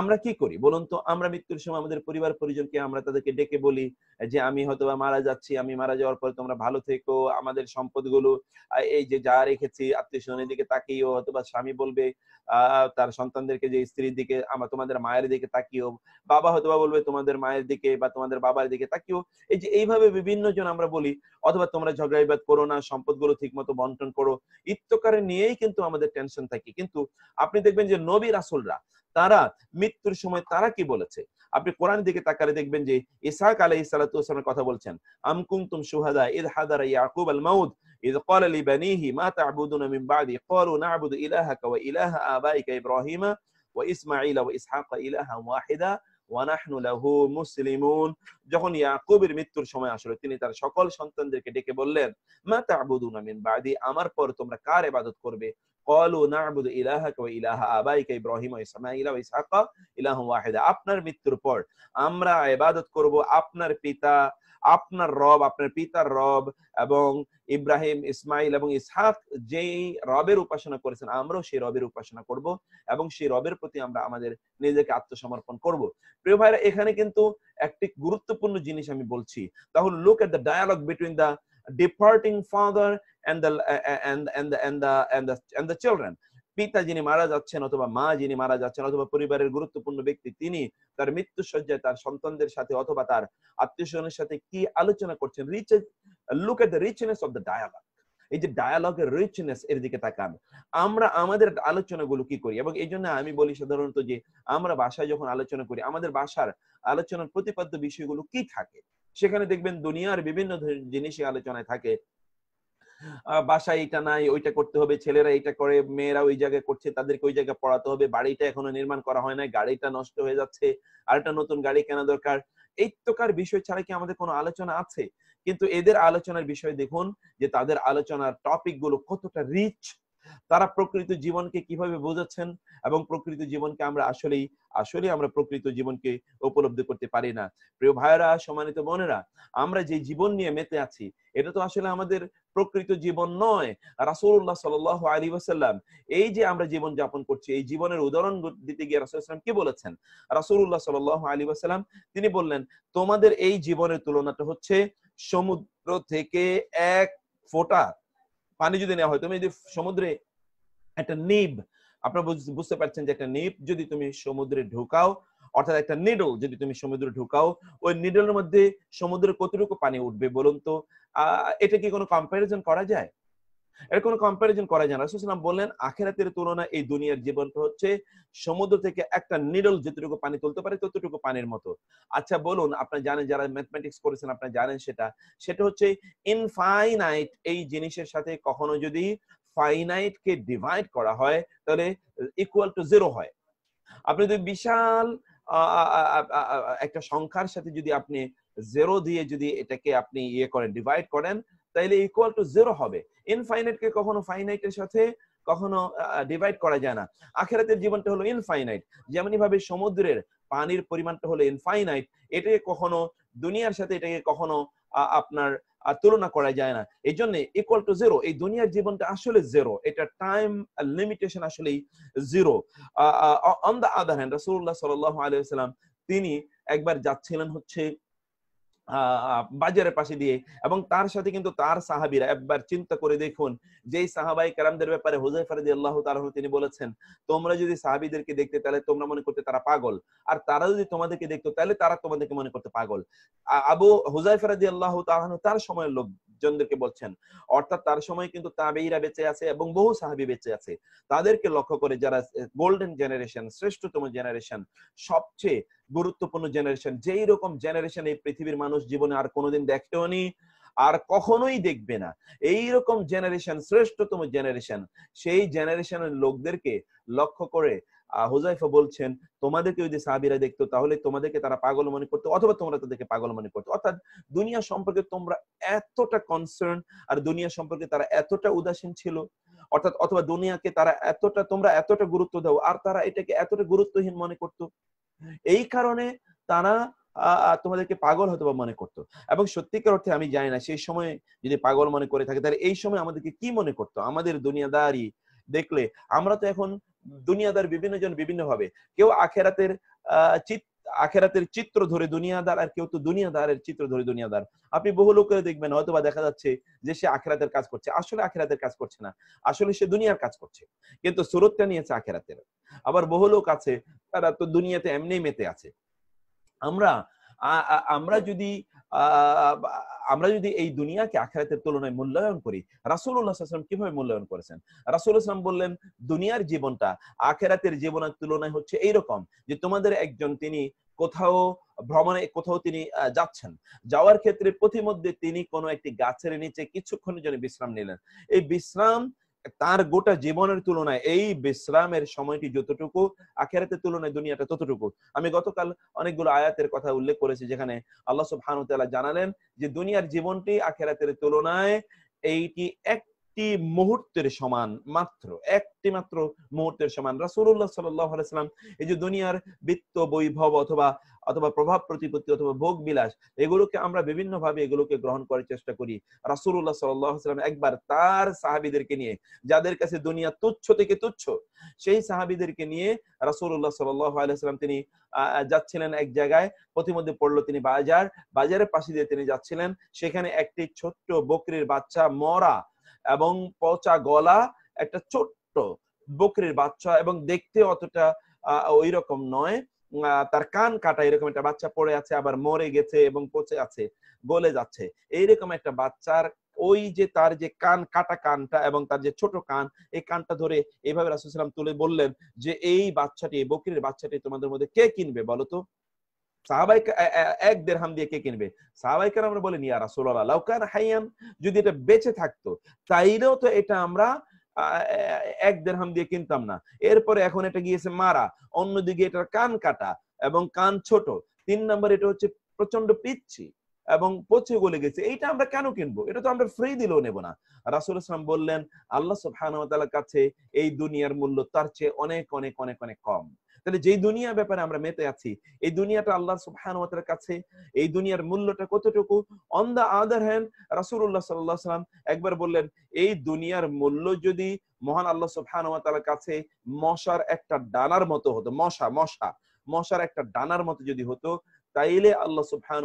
আমরা কি করি বলুন তো আমরা মৃত্যুর সময় আমাদের পরিবার পরিজনকে আমরা তাদেরকে ডেকে বলি যে আমি হয়তো মারা যাচ্ছি আমি মারা যাওয়ার পরে তোমরা ভালো থেকো আমাদের সম্পদগুলো এই যে যা রেখেছি আত্মীয় স্বজনের দিকে তাকিয়েও অথবা স্বামী বলবে তার সন্তানদেরকে যে স্ত্রীর দিকে আমার তোমাদের মায়ের দিকে তাকিয়েও বাবা হয়তো বলবে তোমাদের মায়ের দিকে বা তোমাদের বাবার দিকে তাকিয়েও এই যে এইভাবে বিভিন্ন জন আমরা বলি অথবা তোমরা ঝগড়া বিবাদ করো না সম্পদগুলো ঠিকমতো বন্টন করো ইত্যকারে নিয়েই কিন্তু আমাদের টেনশন থাকে কিন্তু আপনি দেখবেন যে নবী রাসুলরা তারা মৃত্যুর সময় তারা কি বলেছে আপনি কোরআন দিকে তাকালে দেখবেন যে ইসাক আলাই ইসালাতামের কথা বলছেন আমকুম তুম সুহাদা ইদ হাদার ইয়াকুব আল মাউদ ইদ কল আলি বানিহি মা তাবুদুন আমিম বাদি ও ইসমাইলা ও ইসহাক ইলাহা ওয়াহিদা যখন ইয়াকুবের মৃত্যুর সময় তিনি তার সকল সন্তানদেরকে ডেকে বললেন মা তা'বুদুনা মিন বাদি আমার পর তোমরা কার এবাদত করবে আপনার মৃত্যুর পর আমরা এবাদত করব আপনার পিতা আপনার রব আপনার পিতার রব এবং ইব্রাহিম ইসমাইল এবং ইসহাক যেই রবের উপাসনা করেছেন আমরাও সেই রবের উপাসনা করব এবং সেই রবের প্রতি আমরা আমাদের নিজেকে আত্মসমর্পণ করব প্রিয় ভাইরা এখানে কিন্তু একটি গুরুত্বপূর্ণ জিনিস আমি বলছি তখন look at the dialogue between the departing father and the uh, and and the and the and the and the children পিতা যিনি মারা যাচ্ছেন অথবা মা যিনি মারা যাচ্ছেন অথবা পরিবারের গুরুত্বপূর্ণ ব্যক্তি তিনি তার মৃত্যু শয্যায় তার সন্তানদের সাথে অথবা তার আত্মীয় স্বজনের সাথে কি আলোচনা করছেন rich look at the richness of the dialogue এই যে ডায়ালগের রিচনেস এর দিকে তাকান আমরা আমাদের আলোচনাগুলো কি করি এবং এই জন্য আমি বলি সাধারণত যে আমরা বাসায় যখন আলোচনা করি আমাদের বাসার আলোচনার প্রতিপাদ্য বিষয়গুলো কি থাকে সেখানে দেখবেন দুনিয়ার বিভিন্ন জিনিসই আলোচনায় থাকে বাসায় এটা নাই ওইটা করতে হবে ছেলেরা এটা করে মেয়েরা ওই জায়গায় করছে তাদেরকে ওই জায়গায় পড়াতে হবে বাড়িটা এখনো নির্মাণ করা হয় না গাড়িটা নষ্ট হয়ে যাচ্ছে আর একটা নতুন গাড়ি কেনা দরকার এই তোকার বিষয় ছাড়া কি আমাদের কোনো আলোচনা আছে কিন্তু এদের আলোচনার বিষয় দেখুন যে তাদের আলোচনার টপিক গুলো কতটা রিচ তারা প্রকৃত জীবনকে কিভাবে বোঝাচ্ছেন এবং প্রকৃত জীবনকে আমরা আসলেই আসলে আমরা প্রকৃত জীবনকে উপলব্ধি করতে পারি না প্রিয় ভাইয়েরা সম্মানিত বোনেরা আমরা যে জীবন নিয়ে মেতে আছি এটা তো আসলে আমাদের প্রকৃত জীবন নয় রাসুল্লাহ সাল আলী ওসাল্লাম এই যে আমরা জীবন যাপন করছি এই জীবনের উদাহরণ দিতে গিয়ে রাসুল ইসলাম কি বলেছেন রাসুল্লাহ সাল আলী ওসাল্লাম তিনি বললেন তোমাদের এই জীবনের তুলনাটা হচ্ছে সমুদ্র থেকে এক ফোটা পানি যদি নেওয়া হয় তুমি যদি সমুদ্রে একটা নিব আপনারা বুঝতে পারছেন যে একটা নিপ যদি তুমি সমুদ্রে ঢুকাও অর্থাৎ একটা নিডল যদি তুমি সমুদ্রে ঢুকাও ওই নিডলের মধ্যে সমুদ্রের কতটুকু পানি উঠবে বলুন তো এটা কি কোনো কম্পারিজন করা যায় এর কোনো কম্পারিজন করা যায় না রাসুলাম বললেন আখেরাতের তুলনা এই দুনিয়ার জীবনটা হচ্ছে সমুদ্র থেকে একটা নিডল যতটুকু পানি তুলতে পারে ততটুকু পানির মতো আচ্ছা বলুন আপনি জানেন যারা ম্যাথমেটিক্স করেছেন আপনি জানেন সেটা সেটা হচ্ছে ইনফাইনাইট এই জিনিসের সাথে কখনো যদি ফাইনাইট কে ডিভাইড করা হয় তাহলে ইকুয়াল টু জিরো হয় আপনি যদি বিশাল একটা সংখ্যার সাথে যদি আপনি জিরো দিয়ে যদি এটাকে আপনি ইয়ে করেন ডিভাইড করেন তাহলে ইকুয়াল টু জিরো হবে কে কখনো ফাইনাইটের সাথে কখনো ডিভাইড করা যায় না আখেরাতের জীবনটা হলো ইনফাইনাইট যেমনই ভাবে সমুদ্রের পানির পরিমাণটা হলো ইনফাইনাইট এটাকে কখনো দুনিয়ার সাথে এটাকে কখনো আপনার তুলনা করা যায় না এই জন্য ইকুয়াল টু জিরো এই দুনিয়ার জীবনটা আসলে জিরো এটা টাইম লিমিটেশন আসলে zero on the other hand রাসুল্লাহ সাল্লাহ আলাইসাল্লাম তিনি একবার যাচ্ছিলেন হচ্ছে বাজারের পাশে দিয়ে এবং তার সাথে কিন্তু তার সাহাবিরা একবার চিন্তা করে দেখুন যেই সাহাবাই কারামদের ব্যাপারে হুজাই ফারদি আল্লাহ তালাহ তিনি বলেছেন তোমরা যদি সাহাবিদেরকে দেখতে তাহলে তোমরা মনে করতে তারা পাগল আর তারা যদি তোমাদেরকে দেখতো তাহলে তারা তোমাদেরকে মনে করতে পাগল আবু হুজাই ফারদি আল্লাহ তালু তার সময়ের লোক লোকজনদেরকে বলছেন অর্থাৎ তার সময় কিন্তু তাবেইরা বেঁচে আছে এবং বহু সাহাবি বেঁচে আছে তাদেরকে লক্ষ্য করে যারা গোল্ডেন জেনারেশন শ্রেষ্ঠতম জেনারেশন সবচেয়ে গুরুত্বপূর্ণ জেনারেশন যেই রকম জেনারেশন এই পৃথিবীর মানুষ জীবনে আর কোনোদিন দেখতেও নি আর কখনোই দেখবে না এই রকম জেনারেশন শ্রেষ্ঠতম জেনারেশন সেই জেনারেশনের লোকদেরকে লক্ষ্য করে হুজাইফা বলছেন তোমাদেরকে যদি সাহাবিরা দেখতো তাহলে তোমাদেরকে তারা পাগল মনে করতো অথবা তোমরা তাদেরকে পাগল মনে করতো অর্থাৎ দুনিয়া সম্পর্কে তোমরা এতটা কনসার্ন আর দুনিয়া সম্পর্কে তারা এতটা উদাসীন ছিল অর্থাৎ অথবা দুনিয়াকে তারা এতটা তোমরা এতটা গুরুত্ব দাও আর তারা এটাকে এতটা গুরুত্বহীন মনে করত এই কারণে তারা তোমাদেরকে পাগল হয়তো মনে করতো এবং সত্যিকার অর্থে আমি জানি না সেই সময় যদি পাগল মনে করে থাকে তাহলে এই সময় আমাদেরকে কি মনে করতো আমাদের দুনিয়াদারি দেখলে আমরা তো এখন দুনিয়াদার বিভিন্ন জন বিভিন্ন ভাবে কেউ আখেরাতের চিত আখেরাতের চিত্র ধরে দুনিয়াদার আর কেউ তো দুনিয়াদারের চিত্র ধরে দুনিয়াদার আপনি বহু লোকের দেখবেন হয়তো বা দেখা যাচ্ছে যে সে আখেরাতের কাজ করছে আসলে আখেরাতের কাজ করছে না আসলে সে দুনিয়ার কাজ করছে কিন্তু সুরতটা নিয়েছে আখেরাতের আবার বহু লোক আছে তারা তো দুনিয়াতে এমনি মেতে আছে আমরা আমরা যদি আমরা যদি এই দুনিয়াকে আখেরাতের তুলনায় মূল্যায়ন করি রাসুল্লাহ আসলাম কিভাবে মূল্যায়ন করেছেন রাসুল ইসলাম বললেন দুনিয়ার জীবনটা আখেরাতের জীবনের তুলনায় হচ্ছে এইরকম যে তোমাদের একজন তিনি কোথাও ভ্রমণে কোথাও তিনি যাচ্ছেন যাওয়ার ক্ষেত্রে প্রতিমধ্যে তিনি কোনো একটি গাছের নিচে কিছুক্ষণের জন্য বিশ্রাম নিলেন এই বিশ্রাম তার গোটা জীবনের তুলনায় এই বিশ্রামের সময়টি যতটুকু আখেরাতের তুলনায় দুনিয়াটা ততটুকু আমি গতকাল অনেকগুলো আয়াতের কথা উল্লেখ করেছি যেখানে আল্লাহ সুবহান তাআলা জানালেন যে দুনিয়ার জীবনটি আখেরাতের তুলনায় এইটি একটি মুহূর্তের সমান মাত্র একটি মাত্র মুহূর্তের সমান রাসূলুল্লাহ সাল্লাম এই যে দুনিয়ার বৃত্ত বৈভব অথবা অথবা প্রভাব প্রতিপত্তি অথবা ভোগ বিলাস এগুলোকে আমরা বিভিন্নভাবে এগুলোকে গ্রহণ করার চেষ্টা করি রাসুল্লাহ সাল্লাম একবার তার সাহাবিদেরকে নিয়ে যাদের কাছে দুনিয়া তুচ্ছ থেকে তুচ্ছ সেই সাহাবিদেরকে নিয়ে রাসুল্লাহ সাল্লাম তিনি যাচ্ছিলেন এক জায়গায় প্রতিমধ্যে পড়লো তিনি বাজার বাজারের পাশে দিয়ে তিনি যাচ্ছিলেন সেখানে একটি ছোট্ট বকরির বাচ্চা মরা এবং পচা গলা একটা ছোট্ট বকরির বাচ্চা এবং দেখতে অতটা ওই রকম নয় তার কান কাটা এরকম একটা বাচ্চা পড়ে আছে আবার মরে গেছে এবং পচে আছে গলে যাচ্ছে এইরকম একটা বাচ্চার ওই যে তার যে কান কাটা কানটা এবং তার যে ছোট কান এই কানটা ধরে এইভাবে রাসুসালাম তুলে বললেন যে এই বাচ্চাটি বকরির বাচ্চাটি তোমাদের মধ্যে কে কিনবে বলো তো সাহাবাই এক হাম দিয়ে কে কিনবে সাহাবাইকার আমরা বলি নিয়া রাসুল্লাহ লাউকান হাইয়ান যদি এটা বেঁচে থাকতো তাইলেও তো এটা আমরা এক হাম দিয়ে কিনতাম না এরপরে এখন এটা গিয়েছে মারা অন্যদিকে এটার কান কাটা এবং কান ছোট তিন নম্বর এটা হচ্ছে প্রচন্ড পিচ্ছি এবং পচে গলে গেছে এইটা আমরা কেন কিনবো এটা তো আমরা ফ্রি দিলেও নেব না রাসুল ইসলাম বললেন আল্লাহ সুবহানাহু কাছে এই দুনিয়ার মূল্য তার চেয়ে অনেক অনেক অনেক অনেক কম তাহলে যে দুনিয়া ব্যাপারে আমরা মেতে আছি এই দুনিয়াটা আল্লাহ সুবহান কাছে এই দুনিয়ার মূল্যটা কতটুকু অন দা আদার হ্যান্ড রাসুল্লাহ সাল্লাল্লাহু সাল্লাম একবার বললেন এই দুনিয়ার মূল্য যদি মহান আল্লাহ সুবহান কাছে মশার একটা ডানার মতো হতো মশা মশা মশার একটা ডানার মতো যদি হতো তাইলে আল্লাহ সুবহান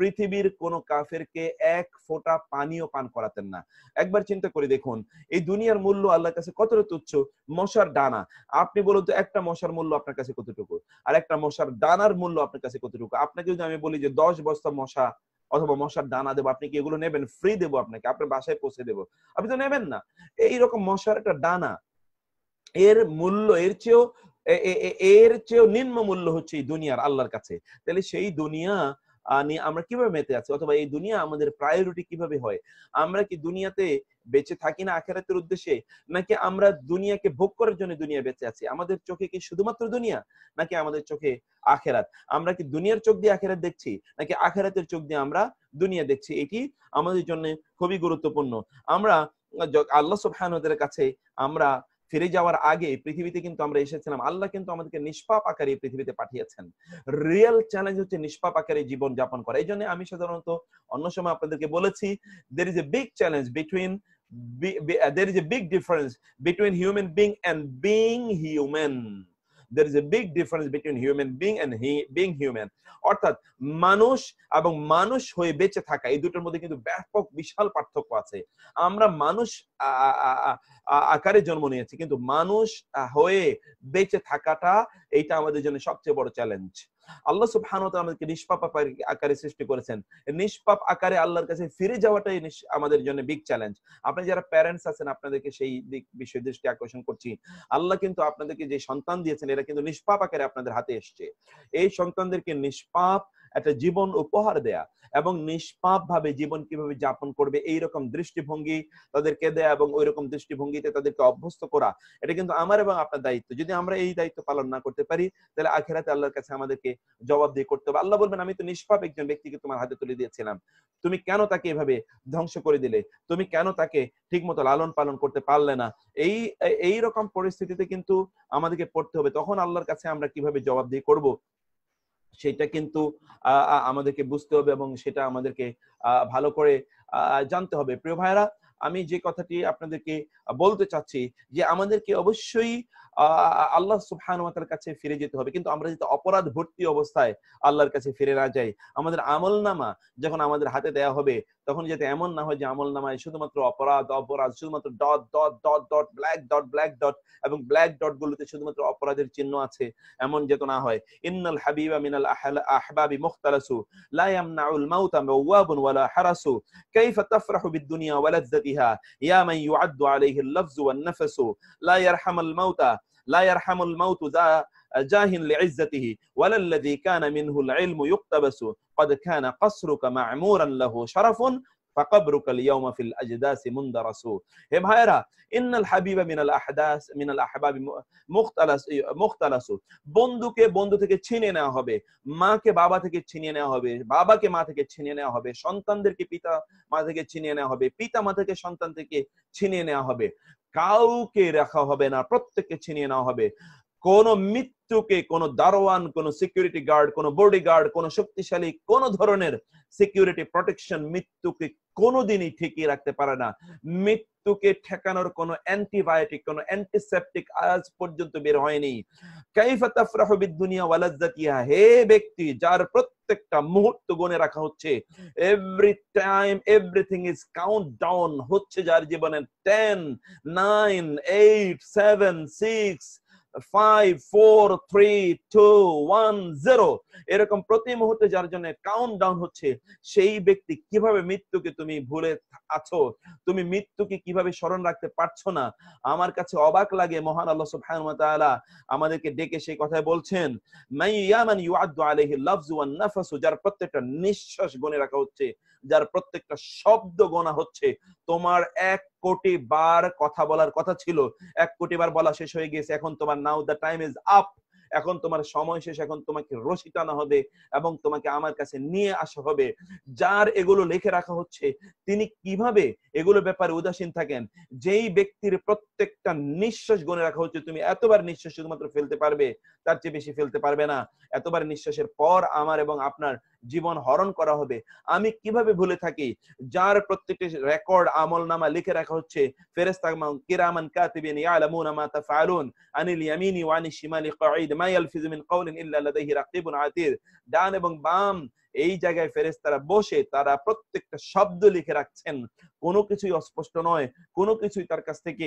পৃথিবীর কোন কাফেরকে এক ফোঁটা পানিও পান করাতেন না একবার চিন্তা করে দেখুন এই দুনিয়ার মূল্য আল্লাহর কাছে কতটা তুচ্ছ মশার ডানা আপনি বলুন তো একটা মশার মূল্য আপনার কাছে কতটুকু আর একটা মশার ডানার মূল্য আপনার কাছে কতটুকু আপনাকে যদি আমি বলি যে দশ বস্তা মশা অথবা মশার ডানা দেবো আপনি কি এগুলো নেবেন ফ্রি দেবো আপনাকে আপনার বাসায় পৌঁছে দেবো আপনি তো নেবেন না এইরকম মশার একটা ডানা এর মূল্য এর চেয়েও এর চেয়েও নিম্ন মূল্য হচ্ছে এই দুনিয়ার আল্লাহর কাছে তাহলে সেই দুনিয়া নিয়ে আমরা কিভাবে মেতে আছি অথবা এই দুনিয়া আমাদের প্রায়োরিটি কিভাবে হয় আমরা কি দুনিয়াতে বেঁচে থাকি না আখেরাতের উদ্দেশ্যে নাকি আমরা দুনিয়াকে ভোগ করার জন্য দুনিয়া বেঁচে আছি আমাদের চোখে কি শুধুমাত্র দুনিয়া নাকি আমাদের চোখে আখেরাত আমরা কি দুনিয়ার চোখ দিয়ে আখেরাত দেখছি নাকি আখেরাতের চোখ দিয়ে আমরা দুনিয়া দেখছি এটি আমাদের জন্য খুবই গুরুত্বপূর্ণ আমরা আল্লাহ সব কাছে আমরা ফিরে যাওয়ার আগে পৃথিবীতে কিন্তু আমরা এসেছিলাম আল্লাহ কিন্তু আমাদেরকে নিষ্পাপ আকারে পৃথিবীতে পাঠিয়েছেন রিয়েল চ্যালেঞ্জ হচ্ছে নিষ্পাপ আকারে জীবন যাপন করা এই জন্য আমি সাধারণত অন্য সময় আপনাদেরকে বলেছি there is a big challenge between there is a big difference between human being and being human there is a big difference between human being and he being human অর্থাৎ মানুষ এবং মানুষ হয়ে বেঁচে থাকা এই দুটোর মধ্যে কিন্তু ব্যাপক বিশাল পার্থক্য আছে আমরা মানুষ আকারে জন্ম নিয়েছি কিন্তু মানুষ হয়ে বেঁচে থাকাটা এইটা আমাদের জন্য সবচেয়ে বড় চ্যালেঞ্জ আল্লাহ সুবহান আমাদেরকে নিষ্পাপ আকারে সৃষ্টি করেছেন নিষ্পাপ আকারে আল্লাহর কাছে ফিরে যাওয়াটাই আমাদের জন্য বিগ চ্যালেঞ্জ আপনি যারা প্যারেন্টস আছেন আপনাদেরকে সেই দিক বিষয় দৃষ্টি আকর্ষণ করছি আল্লাহ কিন্তু আপনাদেরকে যে সন্তান দিয়েছেন এরা কিন্তু নিষ্পাপ আকারে আপনাদের হাতে এসছে এই সন্তানদেরকে নিষ্পাপ একটা জীবন উপহার দেয়া এবং নিষ্পাপ ভাবে জীবন কিভাবে যাপন করবে এইরকম দৃষ্টিভঙ্গি তাদেরকে দেয়া এবং ওই রকম দৃষ্টিভঙ্গিতে তাদেরকে অভ্যস্ত করা এটা কিন্তু আমার এবং আপনার দায়িত্ব যদি আমরা এই দায়িত্ব পালন না করতে পারি তাহলে আখেরাতে আল্লাহর কাছে আমাদেরকে জবাব দিয়ে করতে হবে আল্লাহ বলবেন আমি তো নিষ্পাপ একজন ব্যক্তিকে তোমার হাতে তুলে দিয়েছিলাম তুমি কেন তাকে এভাবে ধ্বংস করে দিলে তুমি কেন তাকে ঠিক মতো লালন পালন করতে পারলে না এই এই রকম পরিস্থিতিতে কিন্তু আমাদেরকে পড়তে হবে তখন আল্লাহর কাছে আমরা কিভাবে জবাব দিয়ে করব সেটা কিন্তু আমাদেরকে বুঝতে হবে এবং সেটা আমাদেরকে ভালো করে জানতে হবে প্রিয় ভাইরা আমি যে কথাটি আপনাদেরকে বলতে চাচ্ছি যে আমাদেরকে অবশ্যই আল্লাহ সুবহানুমাতার কাছে ফিরে যেতে হবে কিন্তু আমরা যদি অপরাধ ভর্তি অবস্থায় আল্লাহর কাছে ফিরে না যাই আমাদের আমল নামা যখন আমাদের হাতে দেয়া হবে তখন যাতে এমন না হয় যে আমল নামায় শুধুমাত্র অপরাধ অপরাধ শুধুমাত্র dot dot dot dot black dot black dot এবং ব্ল্যাক ডট গুলোতে শুধুমাত্র অপরাধের চিহ্ন আছে এমন যেত না হয় ইন্নাল হাবিবা মিনাল আহবাবি মুখতালাসু লা ইয়ামনাউল মাউতা মাওয়াবুন ওয়ালা হারাসু কাইফা লা ইয়ারহামুল মাউতু জাহিন লিইজ্জাতিহি ওয়ালাল্লাযী কানা মিনহুল ইলমু ইউকতাবাসু قد كان قصرك معمورا له شرف فقبرك اليوم في الاجداث مندرس হে ভাইরা ইন্নাল হাবিবা মিনাল আহদাস মিনাল আহবাব মুখতালাস মুখতালাস বন্ধুকে বন্ধু থেকে ছিনিয়ে নেওয়া হবে মা কে বাবা থেকে ছিনিয়ে নেওয়া হবে বাবা কে মা থেকে ছিনিয়ে নেওয়া হবে সন্তানদের কে পিতা মা থেকে ছিনিয়ে নেওয়া হবে পিতা মা থেকে সন্তান থেকে ছিনিয়ে নেওয়া হবে কাউকে রাখা হবে না প্রত্যেককে ছিনিয়ে নেওয়া হবে কোন মৃত্যুকে কোন দারোয়ান কোন সিকিউরিটি গার্ড কোন বডি গার্ড কোন শক্তিশালী কোন ধরনের সিকিউরিটি প্রোটেকশন মৃত্যুকে কোনোদিনই ঠিকই রাখতে পারে না মৃত্যুকে ঠেকানোর কোন অ্যান্টিবায়োটিক কোন অ্যান্টিসেপটিক আজ পর্যন্ত বের হয়নি কাইফা তাফরাহু বিদ দুনিয়া ওয়ালাজ্জাতিহা হে ব্যক্তি যার প্রত্যেক প্রত্যেকটা মুহূর্ত গনে রাখা হচ্ছে every time everything is count down হচ্ছে যার জীবনে ten nine eight seven six এরকম প্রতি মুহূর্তে যার জন্য কাউন্ট ডাউন হচ্ছে সেই ব্যক্তি কিভাবে মৃত্যুকে তুমি ভুলে আছো তুমি মৃত্যুকে কিভাবে স্মরণ রাখতে পারছো না আমার কাছে অবাক লাগে মহান আল্লাহ ওয়া তাআলা আমাদেরকে ডেকে সেই কথায় বলছেন মাই ইয়ামান ইউআদ্দু আলাইহি ওয়ান নাফাসু যার প্রত্যেকটা নিঃশ্বাস গুণে রাখা হচ্ছে যার প্রত্যেকটা শব্দ গোনা হচ্ছে তোমার এক কোটি বার কথা বলার কথা ছিল এক কোটি বার বলা শেষ হয়ে গেছে এখন তোমার now the time is up এখন তোমার সময় শেষ এখন তোমাকে রশি টানা হবে এবং তোমাকে আমার কাছে নিয়ে আসা হবে যার এগুলো লিখে রাখা হচ্ছে তিনি কিভাবে এগুলো ব্যাপারে উদাসীন থাকেন যেই ব্যক্তির প্রত্যেকটা নিঃশ্বাস গণে রাখা হচ্ছে তুমি এতবার নিঃশ্বাস শুধুমাত্র ফেলতে পারবে তার চেয়ে বেশি ফেলতে পারবে না এতবার নিঃশ্বাসের পর আমার এবং আপনার জীবন হরণ করা হবে আমি কিভাবে ভুলে থাকি যার প্রত্যেকটি রেকর্ড আমল নামা লিখে রাখা হচ্ছে কাতিবিন শিমালি ডান এবং বাম এই জায়গায় ফেরেস তারা বসে তারা প্রত্যেকটা শব্দ লিখে রাখছেন কোনো কিছুই অস্পষ্ট নয় কোনো কিছুই তার কাছ থেকে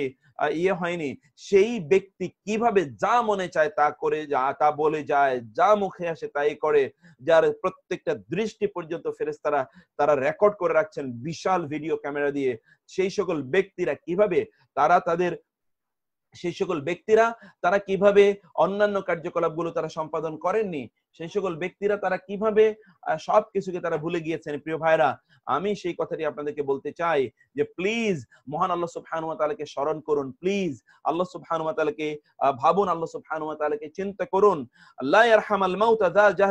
ইয়ে হয়নি সেই ব্যক্তি কিভাবে যা মনে চায় তা করে যা তা বলে যায় যা মুখে আসে তাই করে যার প্রত্যেকটা দৃষ্টি পর্যন্ত ফেরেস তারা তারা রেকর্ড করে রাখছেন বিশাল ভিডিও ক্যামেরা দিয়ে সেই সকল ব্যক্তিরা কিভাবে তারা তাদের সেই সকল ব্যক্তিরা তারা কিভাবে অন্যান্য কার্যকলাপ গুলো তারা সম্পাদন করেননি সেই সকল ব্যক্তিরা তারা কিভাবে সব কিছুকে তারা ভুলে গিয়েছেন প্রিয় ভাইরা আমি সেই কথাটি আপনাদেরকে বলতে চাই যে প্লিজ মহান আল্লাহ সুবহানুয়া স্মরণ করুন প্লিজ আল্লাহ সুবহানুয়া ভাবুন আল্লাহ সুবহানুয়া চিন্তা করুন লা ইয়ারহামাল মাউতা যা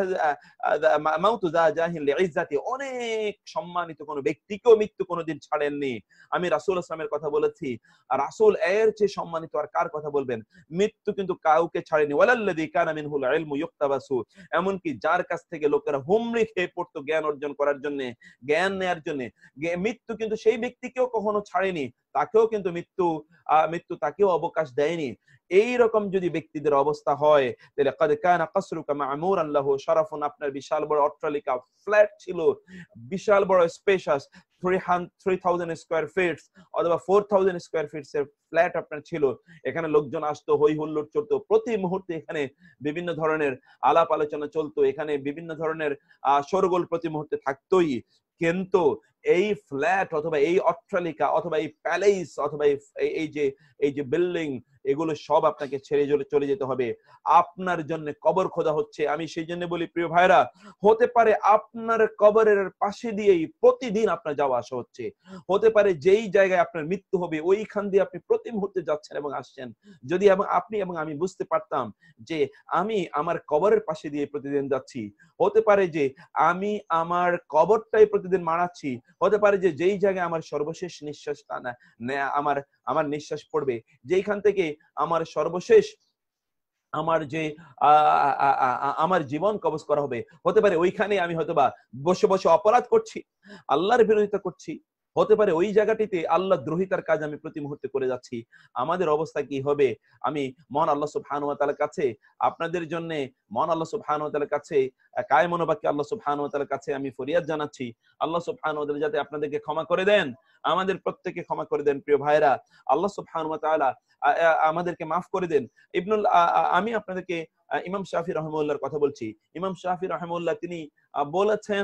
মাউতু যা জাহিল ইজ্জাতি অনেক সম্মানিত কোনো ব্যক্তিকেও মৃত্যু কোনোদিন ছাড়েননি আমি রাসুল আসলামের কথা বলেছি রাসুল এর চেয়ে সম্মানিত আর কার কথা বলবেন মৃত্যু কিন্তু কাউকে ছাড়েনি ওয়ালাল্লাযী কানা মিনহুল ইলমু ইউক্তাবাসু এমনকি যার কাছ থেকে লোকেরা হুমড়ি খেয়ে পড়তো জ্ঞান অর্জন করার জন্য জ্ঞান নেয়ার জন্য মৃত্যু কিন্তু সেই ব্যক্তিকেও কখনো ছাড়েনি তাকেও কিন্তু মৃত্যু আহ মৃত্যু তাকেও অবকাশ দেয়নি এই রকম যদি ব্যক্তিদের অবস্থা হয় তাহলে কদ কানা কসরুকা মামুর আল্লাহ শরাফুন আপনার বিশাল বড় অট্টালিকা ফ্ল্যাট ছিল বিশাল বড় স্পেশাস 3000 স্কয়ার ফিট অথবা 4000 স্কয়ার ফিট এর ফ্ল্যাট আপনার ছিল এখানে লোকজন আসতো হই হুল্লোড় চলতো প্রতি মুহূর্তে এখানে বিভিন্ন ধরনের আলাপ আলোচনা চলতো এখানে বিভিন্ন ধরনের সরগোল প্রতি মুহূর্তে থাকতোই কিন্তু এই ফ্ল্যাট অথবা এই অট্টালিকা অথবা এই প্যালেস অথবা এই যে এই যে বিল্ডিং এগুলো সব আপনাকে ছেড়ে চলে যেতে হবে আপনার জন্য কবর খোদা হচ্ছে আমি সেই জন্য বলি প্রিয় ভাইরা হতে পারে আপনার কবরের পাশে দিয়েই প্রতিদিন আপনার যাওয়া আসা হচ্ছে হতে পারে যেই জায়গায় আপনার মৃত্যু হবে ওইখান দিয়ে আপনি প্রতি মুহূর্তে যাচ্ছেন এবং আসছেন যদি এবং আপনি এবং আমি বুঝতে পারতাম যে আমি আমার কবরের পাশে দিয়ে প্রতিদিন যাচ্ছি হতে পারে যে আমি আমার কবরটাই প্রতিদিন মারাচ্ছি হতে পারে যে যেই জায়গায় আমার সর্বশেষ নিঃশ্বাস আমার আমার নিঃশ্বাস পড়বে যেইখান থেকে আমার সর্বশেষ আমার যে আমার জীবন কবজ করা হবে হতে পারে ওইখানে আমি হয়তোবা বসে বসে অপরাধ করছি আল্লাহর বিরোধিতা করছি হতে পারে ওই জায়গাটিতে আল্লাহ দ্রোহিতার কাজ আমি প্রতি মুহূর্তে করে যাচ্ছি আমাদের অবস্থা কি হবে আমি মহান আল্লাহ সুবহানুয়াতালার কাছে আপনাদের জন্য মহান আল্লাহ সুবহানুয়াতালার কাছে কায় মনোবাক্যে আল্লাহ সুবহানুয়াতালার কাছে আমি ফরিয়াদ জানাচ্ছি আল্লাহ সুবহানুয়াতালা যাতে আপনাদেরকে ক্ষমা করে দেন আমাদের প্রত্যেকে ক্ষমা করে দেন প্রিয় ভাইরা আল্লাহ সুবহানুয়াতালা আমাদেরকে মাফ করে দেন ইবনুল আমি আপনাদেরকে ইমাম শাহি রহমুল্লাহর কথা বলছি ইমাম শাহি রহমুল্লাহ তিনি বলেছেন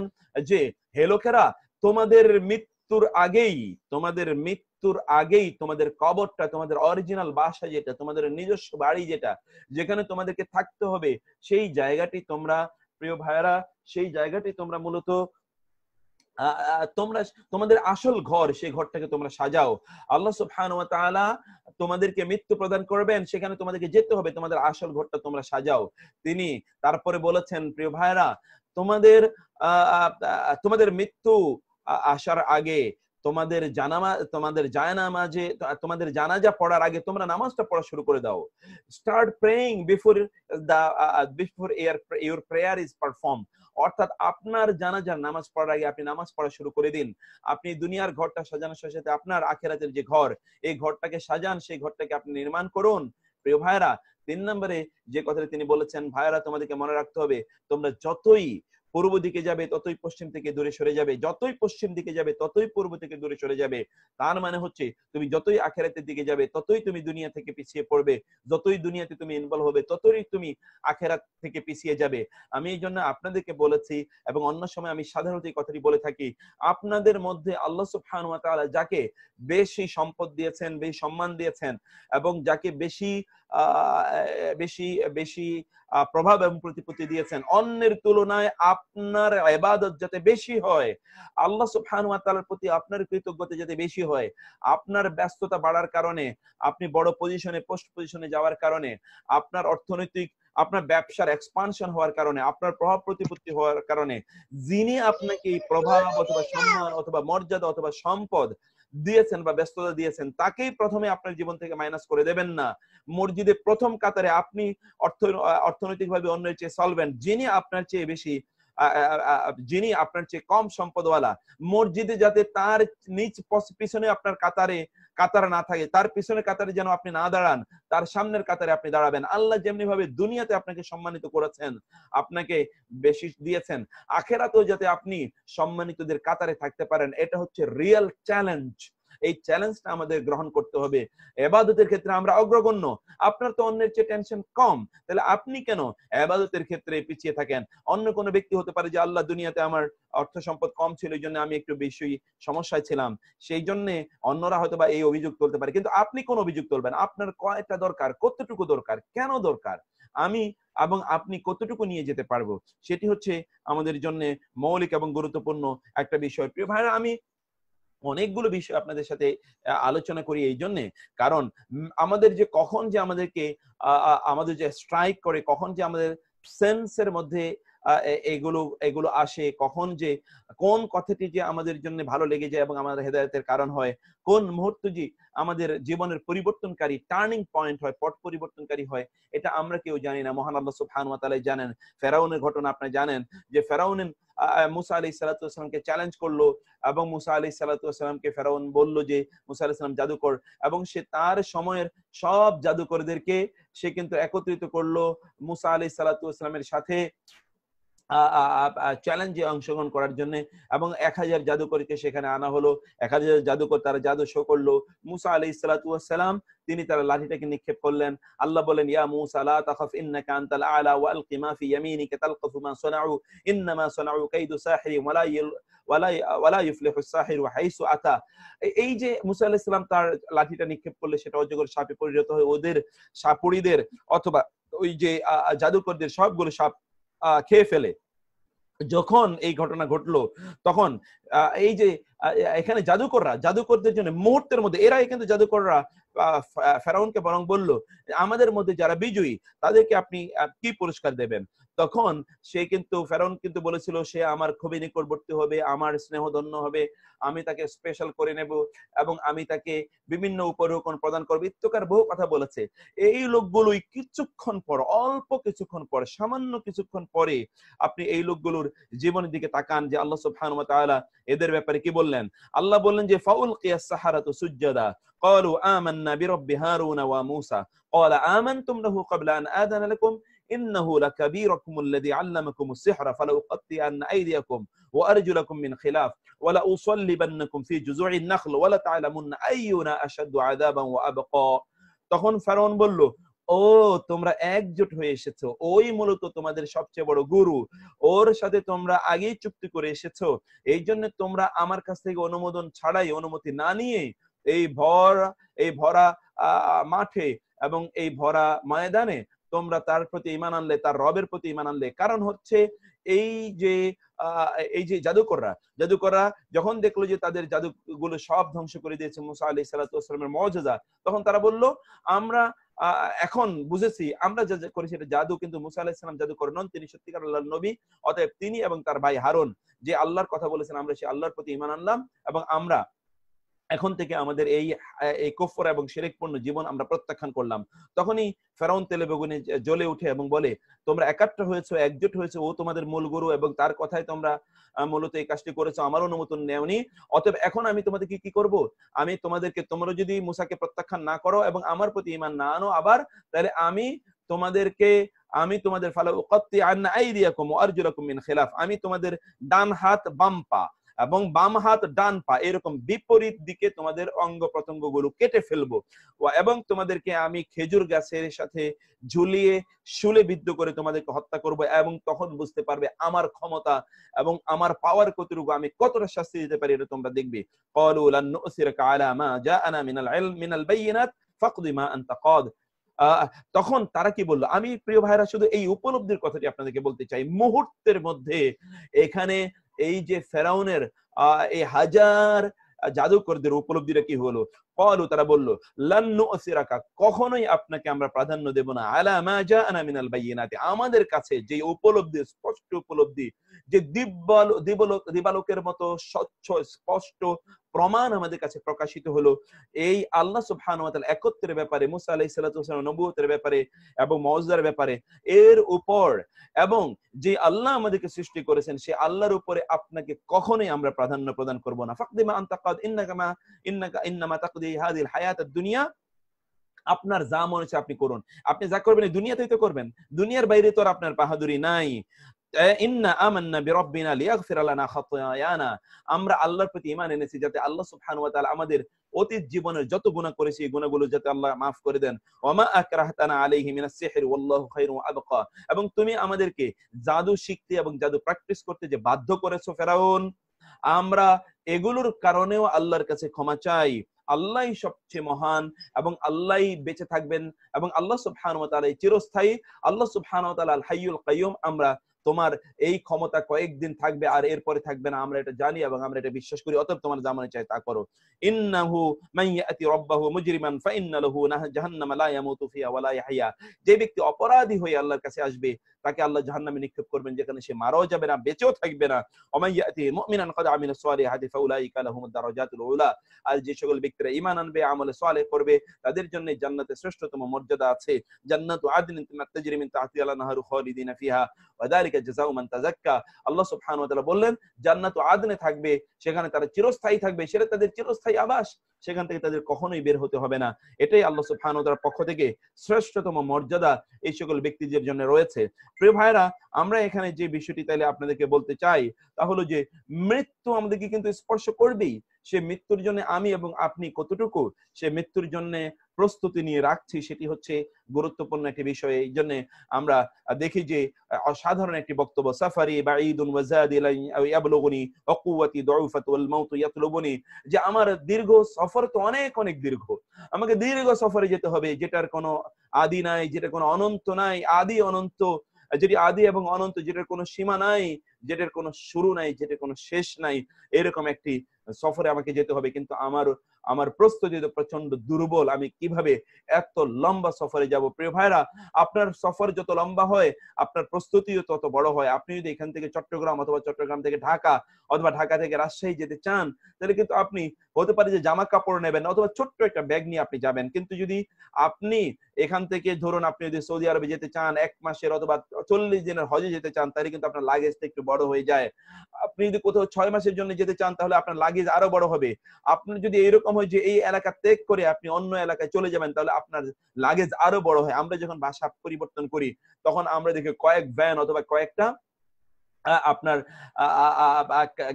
যে হে লোকেরা তোমাদের মৃত্যু মৃত্যুর আগেই তোমাদের মৃত্যুর আগেই তোমাদের কবরটা তোমাদের অরিজিনাল বাসা যেটা তোমাদের নিজস্ব বাড়ি যেটা যেখানে তোমাদেরকে থাকতে হবে সেই জায়গাটি তোমরা প্রিয় ভাইরা সেই জায়গাটি তোমরা মূলত তোমরা তোমাদের আসল ঘর সেই ঘরটাকে তোমরা সাজাও আল্লাহ সুবহান তোমাদেরকে মৃত্যু প্রদান করবেন সেখানে তোমাদেরকে যেতে হবে তোমাদের আসল ঘরটা তোমরা সাজাও তিনি তারপরে বলেছেন প্রিয় ভাইরা তোমাদের তোমাদের মৃত্যু আসার আগে তোমাদের জানামা তোমাদের জায়নামাজে তোমাদের জানাজা পড়ার আগে তোমরা নামাজটা পড়া শুরু করে দাও start praying before the before your your prayer is perform অর্থাৎ আপনার জানাজার নামাজ পড়ার আগে আপনি নামাজ পড়া শুরু করে দিন আপনি দুনিয়ার ঘরটা সাজানোর সাথে সাথে আপনার আখেরাতের যে ঘর এই ঘরটাকে সাজান সেই ঘরটাকে আপনি নির্মাণ করুন প্রিয় ভাইরা তিন নম্বরে যে কথাটা তিনি বলেছেন ভাইরা তোমাদেরকে মনে রাখতে হবে তোমরা যতই পূর্ব দিকে যাবে ততই পশ্চিম থেকে দূরে সরে যাবে যতই পশ্চিম দিকে যাবে ততই পূর্ব থেকে দূরে সরে যাবে তার মানে হচ্ছে তুমি যতই আখেরাতের দিকে যাবে ততই তুমি দুনিয়া থেকে পিছিয়ে পড়বে যতই দুনিয়াতে তুমি ইনভলভ হবে ততই তুমি আখেরাত থেকে পিছিয়ে যাবে আমি এই জন্য আপনাদেরকে বলেছি এবং অন্য সময় আমি সাধারণত এই কথাটি বলে থাকি আপনাদের মধ্যে আল্লাহ সুফান যাকে বেশি সম্পদ দিয়েছেন বেশি সম্মান দিয়েছেন এবং যাকে বেশি আহ বেশি বেশি প্রভাব এবং প্রতিপত্তি দিয়েছেন অন্যের তুলনায় আপনার এবাদত যাতে বেশি হয় আল্লাহ সুফানুয়াতালার প্রতি আপনার কৃতজ্ঞতা যাতে বেশি হয় আপনার ব্যস্ততা বাড়ার কারণে আপনি বড় পজিশনে পোস্ট পজিশনে যাওয়ার কারণে আপনার অর্থনৈতিক আপনার ব্যবসার এক্সপানশন হওয়ার কারণে আপনার প্রভাব প্রতিপত্তি হওয়ার কারণে যিনি আপনাকে এই প্রভাব অথবা সম্মান অথবা মর্যাদা অথবা সম্পদ দিয়েছেন বা ব্যস্ততা দিয়েছেন তাকেই প্রথমে আপনার জীবন থেকে মাইনাস করে দেবেন না মসজিদে প্রথম কাতারে আপনি অর্থ অর্থনৈতিকভাবে অন্যের চেয়ে সলভেন্ট যিনি আপনার চেয়ে বেশি যিনি আপনার চেয়ে কম সম্পদওয়ালা মসজিদে যাতে তার নিচ পিছনে আপনার কাতারে কাতার না থাকে তার পিছনে কাতারে যেন আপনি না দাঁড়ান তার সামনের কাতারে আপনি দাঁড়াবেন আল্লাহ যেমনি ভাবে দুনিয়াতে আপনাকে সম্মানিত করেছেন আপনাকে বেশি দিয়েছেন আখেরাতেও যাতে আপনি সম্মানিতদের কাতারে থাকতে পারেন এটা হচ্ছে রিয়েল চ্যালেঞ্জ এই চ্যালেঞ্জটা আমাদের গ্রহণ করতে হবে এবাদতের ক্ষেত্রে আমরা অগ্রগণ্য আপনার তো অন্যের চেয়ে টেনশন কম তাহলে আপনি কেন এবাদতের ক্ষেত্রে পিছিয়ে থাকেন অন্য কোনো ব্যক্তি হতে পারে যে আল্লাহ দুনিয়াতে আমার অর্থ সম্পদ কম ছিল এই জন্য আমি একটু বেশি সমস্যায় ছিলাম সেই জন্যে অন্যরা হয়তো বা এই অভিযোগ তুলতে পারে কিন্তু আপনি কোন অভিযোগ তুলবেন আপনার কয়টা দরকার কতটুকু দরকার কেন দরকার আমি এবং আপনি কতটুকু নিয়ে যেতে পারবো সেটি হচ্ছে আমাদের জন্য মৌলিক এবং গুরুত্বপূর্ণ একটা বিষয় প্রিয় ভাইরা আমি অনেকগুলো বিষয় আপনাদের সাথে আলোচনা করি এই জন্যে কারণ আমাদের যে কখন যে আমাদেরকে আমাদের যে স্ট্রাইক করে কখন যে আমাদের সেন্সের মধ্যে এগুলো এগুলো আসে কখন যে কোন কথাটি যে আমাদের জন্য ভালো লেগে যায় এবং আমাদের হেদায়তের কারণ হয় কোন মুহূর্ত যে আমাদের জীবনের পরিবর্তনকারী টার্নিং পয়েন্ট হয় পট পরিবর্তনকারী হয় এটা আমরা কেউ জানি না মহান আল্লাহ সুবহানাহু ওয়া জানেন ফেরাউনের ঘটনা আপনি জানেন যে ফেরাউনের মুসা আলি সালাতামকে চ্যালেঞ্জ করলো এবং মুসা আলি সালাতামকে ফেরাউন বলল যে মুসা আলি সালাম জাদুকর এবং সে তার সময়ের সব জাদুকরদেরকে সে কিন্তু একত্রিত করলো মুসা আলি সালাতামের সাথে চ্যালেঞ্জে অংশগ্রহণ করার জন্য এবং এক হাজার জাদুকরকে সেখানে আনা হলো এক হাজার জাদুকর তারা জাদু শো করলো মুসা আলি সালাম তিনি তার লাঠিটাকে নিক্ষেপ করলেন আল্লাহ বলেন ইয়া মুসা লা তাখাফ ইন্নাকা আনতাল আলা ওয়া আলকি মা ফি ইয়ামিনিকা তালকাফু মা সানাউ ইন্নামা সানাউ কাইদু ওয়ালা সাহির ওয়া হাইসু আতা এই যে মুসা আলাইহিস সালাম তার লাঠিটা নিক্ষেপ করলে সেটা অজগর সাপে পরিণত হয়ে ওদের সাপুড়িদের অথবা ওই যে জাদুকরদের সবগুলো সাপ খেয়ে ফেলে যখন এই ঘটনা ঘটলো তখন এই যে এখানে জাদুকররা জাদুকরদের জন্য মুহূর্তের মধ্যে এরাই কিন্তু জাদুকররা ফেরাউনকে বরং বলল আমাদের মধ্যে যারা বিজয়ী তাদেরকে আপনি কি পুরস্কার দেবেন তখন সে কিন্তু ফেরন কিন্তু বলেছিল সে আমার খুবই নিকটবর্তী হবে আমার স্নেহধন্য হবে আমি তাকে স্পেশাল করে নেব এবং আমি তাকে বিভিন্ন উপরোকন প্রদান করবো ইত্যকার বহু কথা বলেছে এই লোকগুলোই কিছুক্ষণ পর অল্প কিছুক্ষণ পর সামান্য কিছুক্ষণ পরে আপনি এই লোকগুলোর জীবনের দিকে তাকান যে আল্লাহ সুফান এদের ব্যাপারে কি বললেন আল্লাহ বললেন যে ফাউল কিয়াস সাহারাতু সুজ্জাদা قالوا آمنا برب هارون وموسى قال آمنتم له قبل أن آذن لكم إنه لكبيركم الذي علمكم السحر فلأقطعن أيديكم وأرجلكم من خلاف ولأصلبنكم في جذوع النخل ولتعلمن أينا أشد عذابا وأبقى তখন ফেরাউন বলল ও তোমরা একজোট হয়ে এসেছ ওই মূলত তোমাদের সবচেয়ে বড় গুরু ওর সাথে তোমরা আগেই চুক্তি করে এসেছ এই জন্য তোমরা আমার কাছ থেকে অনুমোদন ছাড়াই অনুমতি না নিয়ে এই ভর এই ভরা মাঠে এবং এই ভরা ময়দানে তোমরা তার প্রতি ইমান আনলে তার রবের প্রতি ইমান আনলে কারণ হচ্ছে এই যে এই যে জাদুকররা জাদুকররা যখন দেখলো যে তাদের জাদুগুলো সব ধ্বংস করে দিয়েছে মুসা আলি সালাতামের মজাদা তখন তারা বলল আমরা এখন বুঝেছি আমরা যা করেছি এটা জাদু কিন্তু মুসা আলি ইসলাম জাদু করে নন তিনি সত্যিকার আল্লাহ নবী অতএব তিনি এবং তার ভাই হারন যে আল্লাহর কথা বলেছেন আমরা সেই আল্লাহর প্রতি ইমান আনলাম এবং আমরা এখন থেকে আমাদের এই এই কফর এবং শিরেকপূর্ণ জীবন আমরা প্রত্যাখ্যান করলাম তখনই ফেরাউন তেলে বেগুনে জ্বলে উঠে এবং বলে তোমরা একাত্র হয়েছে একজোট হয়েছে ও তোমাদের মূল গুরু এবং তার কথায় তোমরা মূলত এই কাজটি করেছো আমার অনুমোদন নেওনি অতএব এখন আমি তোমাদেরকে কি করব আমি তোমাদেরকে তোমরা যদি মুসাকে প্রত্যাখ্যান না করো এবং আমার প্রতি ইমান না আনো আবার তাহলে আমি তোমাদেরকে আমি তোমাদের ফালা আন্না মিন আমি তোমাদের ডান হাত বাম পা এবং বাম হাত ডান পা এরকম বিপরীত দিকে তোমাদের অঙ্গ প্রত্যঙ্গ গুলো কেটে ফেলবো এবং তোমাদেরকে আমি খেজুর গাছের সাথে ঝুলিয়ে শুলে বিদ্ধ করে তোমাদেরকে হত্যা করব এবং তখন বুঝতে পারবে আমার ক্ষমতা এবং আমার পাওয়ার কতটুকু আমি কতটা শাস্তি দিতে পারি এটা তোমরা দেখবে قالوا لن نؤثرك على ما جاءنا من العلم من البينات فاقض ما انت قاض তখন তারা কি বললো আমি প্রিয় ভাইরা শুধু এই উপলব্ধির কথাটি আপনাদেরকে বলতে চাই মুহূর্তের মধ্যে এখানে এই যে ফেরাউনের এই হাজার জাদুকরদের উপলব্ধিটা কি হলো কলু তারা বললো লন্নু অসিরাকা কখনোই আপনাকে আমরা প্রাধান্য দেব না আলা মা যা আনা মিনাল বাইয়িনাতি আমাদের কাছে যে উপলব্ধি স্পষ্ট উপলব্ধি যে দিব্যাল দিবলোক দিবালোকের মতো স্বচ্ছ স্পষ্ট প্রমাণ আমাদের কাছে প্রকাশিত হলো এই আল্লাহ সুবহান একত্রের ব্যাপারে মুসা আলাইহিস আলাই সাল্লাহাম নবুয়তের ব্যাপারে এবং মজার ব্যাপারে এর উপর এবং যে আল্লাহ আমাদেরকে সৃষ্টি করেছেন সে আল্লাহর উপরে আপনাকে কখনোই আমরা প্রাধান্য প্রদান করব না ফাকদিমা আন্তাকাদ ইন্নাকামা ইন্নাকা ইন্নামা তাকদি হায়াত দুনিয়া আপনার যা মনে হচ্ছে আপনি করুন আপনি যা করবেন দুনিয়াতেই তো করবেন দুনিয়ার বাইরে তো আপনার বাহাদুরি নাই আমরা আল্লাহর প্রতি এনেছি যাতে আল্লাহ আমাদের অতীত জীবনের যত করেছি যাতে আল্লাহ মাফ করে দেন এবং তুমি আমাদেরকে জাদু শিখতে এবং জাদু প্র্যাকটিস করতে যে বাধ্য করেছো ফেরাউন আমরা এগুলোর কারণেও আল্লাহর কাছে ক্ষমা চাই আল্লাহ সবচেয়ে মহান এবং আল্লাহ বেঁচে থাকবেন এবং আল্লাহ সুবহান চিরস্থায়ী আল্লাহ সুবহান হাইয়ুল কাইম আমরা তোমার এই ক্ষমতা কয়েকদিন থাকবে আর এরপরে থাকবে না আমরা এটা জানি এবং আমরা এটা বিশ্বাস করি অতএব তোমার জামানে চাই তা করো ইন্নাহু মাইয়াতি রাব্বাহু মুজরিমান ফাইন্না লাহু লা ইয়ামুতু ফিহা ওয়া লা যে ব্যক্তি অপরাধী হয়ে আল্লাহর কাছে আসবে তাকে আল্লাহ জাহান্নামে নিক্ষেপ করবেন যেখানে সে মারাও যাবে না বেঁচেও থাকবে না ওমাইয়াতি মুমিনান কদ আমিলা সালিহাতি ফাউলাইকা লাহুমুদ দারাজাতুল উলা আর যে সকল ব্যক্তিরা ঈমান আনবে আমলে সালেহ করবে তাদের জন্য জান্নাতে শ্রেষ্ঠতম মর্যাদা আছে জান্নাতু আদনিন তাজরি মিন তাহতিহা আল-আনহারু খালিদিনা ফিহা ওয়া আল্লাহ বললেন জান্নাত আদনে থাকবে সেখানে তারা চিরস্থায়ী থাকবে সেটা তাদের চিরস্থায়ী আবাস সেখান থেকে তাদের কখনোই বের হতে হবে না এটাই আল্লাহ পক্ষ থেকে শ্রেষ্ঠতম মর্যাদা এই সকল ব্যক্তিদের জন্য রয়েছে প্রিয় ভাইরা আমরা এখানে যে বিষয়টি তাইলে আপনাদেরকে বলতে চাই তা হলো যে মৃত্যু আমাদেরকে কিন্তু স্পর্শ করবেই সে মৃত্যুর জন্য আমি এবং আপনি কতটুকু সে মৃত্যুর জন্য প্রস্তুতি নিয়ে রাখছি সেটি হচ্ছে গুরুত্বপূর্ণ একটি বিষয় এই জন্য আমরা দেখি যে অসাধারণ একটি বক্তব্য সাফারি বা ঈদুন ওয়াজাদি অকুয়াতি দরুফাত ওয়াল মাউত ইয়াতলুবনি যে আমার দীর্ঘ সফর তো অনেক অনেক দীর্ঘ আমাকে দীর্ঘ সফরে যেতে হবে যেটার কোনো আদি নাই যেটা কোনো অনন্ত নাই আদি অনন্ত যেটি আদি এবং অনন্ত যেটার কোনো সীমা নাই যেটার কোনো শুরু নাই যেটার কোনো শেষ নাই এরকম একটি সফরে আমাকে যেতে হবে কিন্তু আমার আমার প্রস্তুতি তো প্রচন্ড দুর্বল আমি কিভাবে এত লম্বা সফরে যাব প্রিয় ভাইরা আপনার সফর যত লম্বা হয় আপনার প্রস্তুতিও তত বড় হয় আপনি যদি এখান থেকে চট্টগ্রাম অথবা চট্টগ্রাম থেকে ঢাকা অথবা ঢাকা থেকে রাজশাহী যেতে চান তাহলে কিন্তু আপনি হতে পারে যে জামা কাপড় নেবেন অথবা ছোট্ট একটা ব্যাগ নিয়ে আপনি যাবেন কিন্তু যদি আপনি এখান থেকে ধরুন আপনি যদি সৌদি আরবে যেতে চান এক মাসের অথবা চল্লিশ দিনের হজে যেতে চান তাহলে কিন্তু আপনার লাগেজটা একটু বড় হয়ে যায় আপনি যদি কোথাও ছয় মাসের জন্য যেতে চান তাহলে আপনার লাগেজ আরো বড় হবে আপনি যদি এইরকম এরকম হয় যে এই এলাকা ত্যাগ করে আপনি অন্য এলাকায় চলে যাবেন তাহলে আপনার লাগেজ আরো বড় হয় আমরা যখন ভাষা পরিবর্তন করি তখন আমরা দেখি কয়েক ভ্যান অথবা কয়েকটা আপনার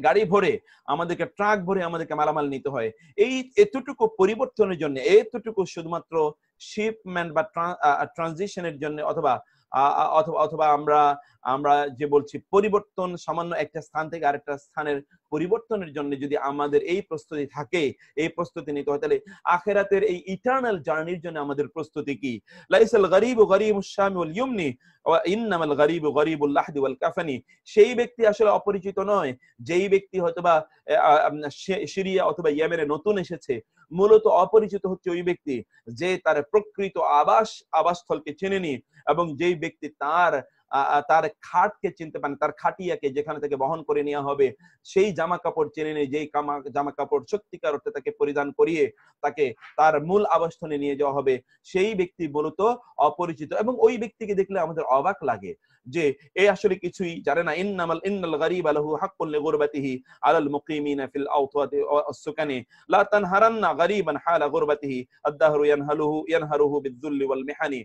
গাড়ি ভরে আমাদেরকে ট্রাক ভরে আমাদেরকে মালামাল নিতে হয় এই এতটুকু পরিবর্তনের জন্য এতটুকু শুধুমাত্র শিপমেন্ট বা ট্রানজিশনের জন্য অথবা অথবা অথবা আমরা আমরা যে বলছি পরিবর্তন সামান্য একটা স্থান থেকে আরেকটা স্থানের পরিবর্তনের জন্য যদি আমাদের এই প্রস্তুতি থাকে এই প্রস্তুতি নিতে হয় তাহলে আখেরাতের এই ইটার্নাল জার্নির জন্য আমাদের প্রস্তুতি কি লাইসাল গরিব ও গরিব শামি ওল ইউমনি ইন্নামাল গরিব গরিবুল লাহদি ওয়াল কাফানি সেই ব্যক্তি আসলে অপরিচিত নয় যেই ব্যক্তি হয়তো বা সিরিয়া অথবা ইয়েমেনে নতুন এসেছে মূলত অপরিচিত হচ্ছে ওই ব্যক্তি যে তার প্রকৃত আবাস আবাসস্থলকে চেনেনি এবং যেই ব্যক্তি তার তার খাটকে চিনতে পারেন তার খাটিয়াকে যেখানে থেকে বহন করে নেওয়া হবে সেই জামা কাপড় চেনে নেই যেই জামা কাপড় সত্যিকার অর্থে তাকে পরিধান করিয়ে তাকে তার মূল আবাসস্থলে নিয়ে যাওয়া হবে সেই ব্যক্তি মূলত অপরিচিত এবং ওই ব্যক্তিকে দেখলে আমাদের অবাক লাগে যে এ আসলে কিছুই জানে না ইন্নামাল ইন্নাল গরিব আলহু হাক্কুন লিগুরবাতিহি আলাল মুকিমিনা ফিল আওতাতি ওয়াস-সুকানি লা তানহারান্না গরিবান হালা গুরবাতিহি আদ-দাহরু ইয়ানহালুহু ইয়ানহারুহু ওয়াল মিহানি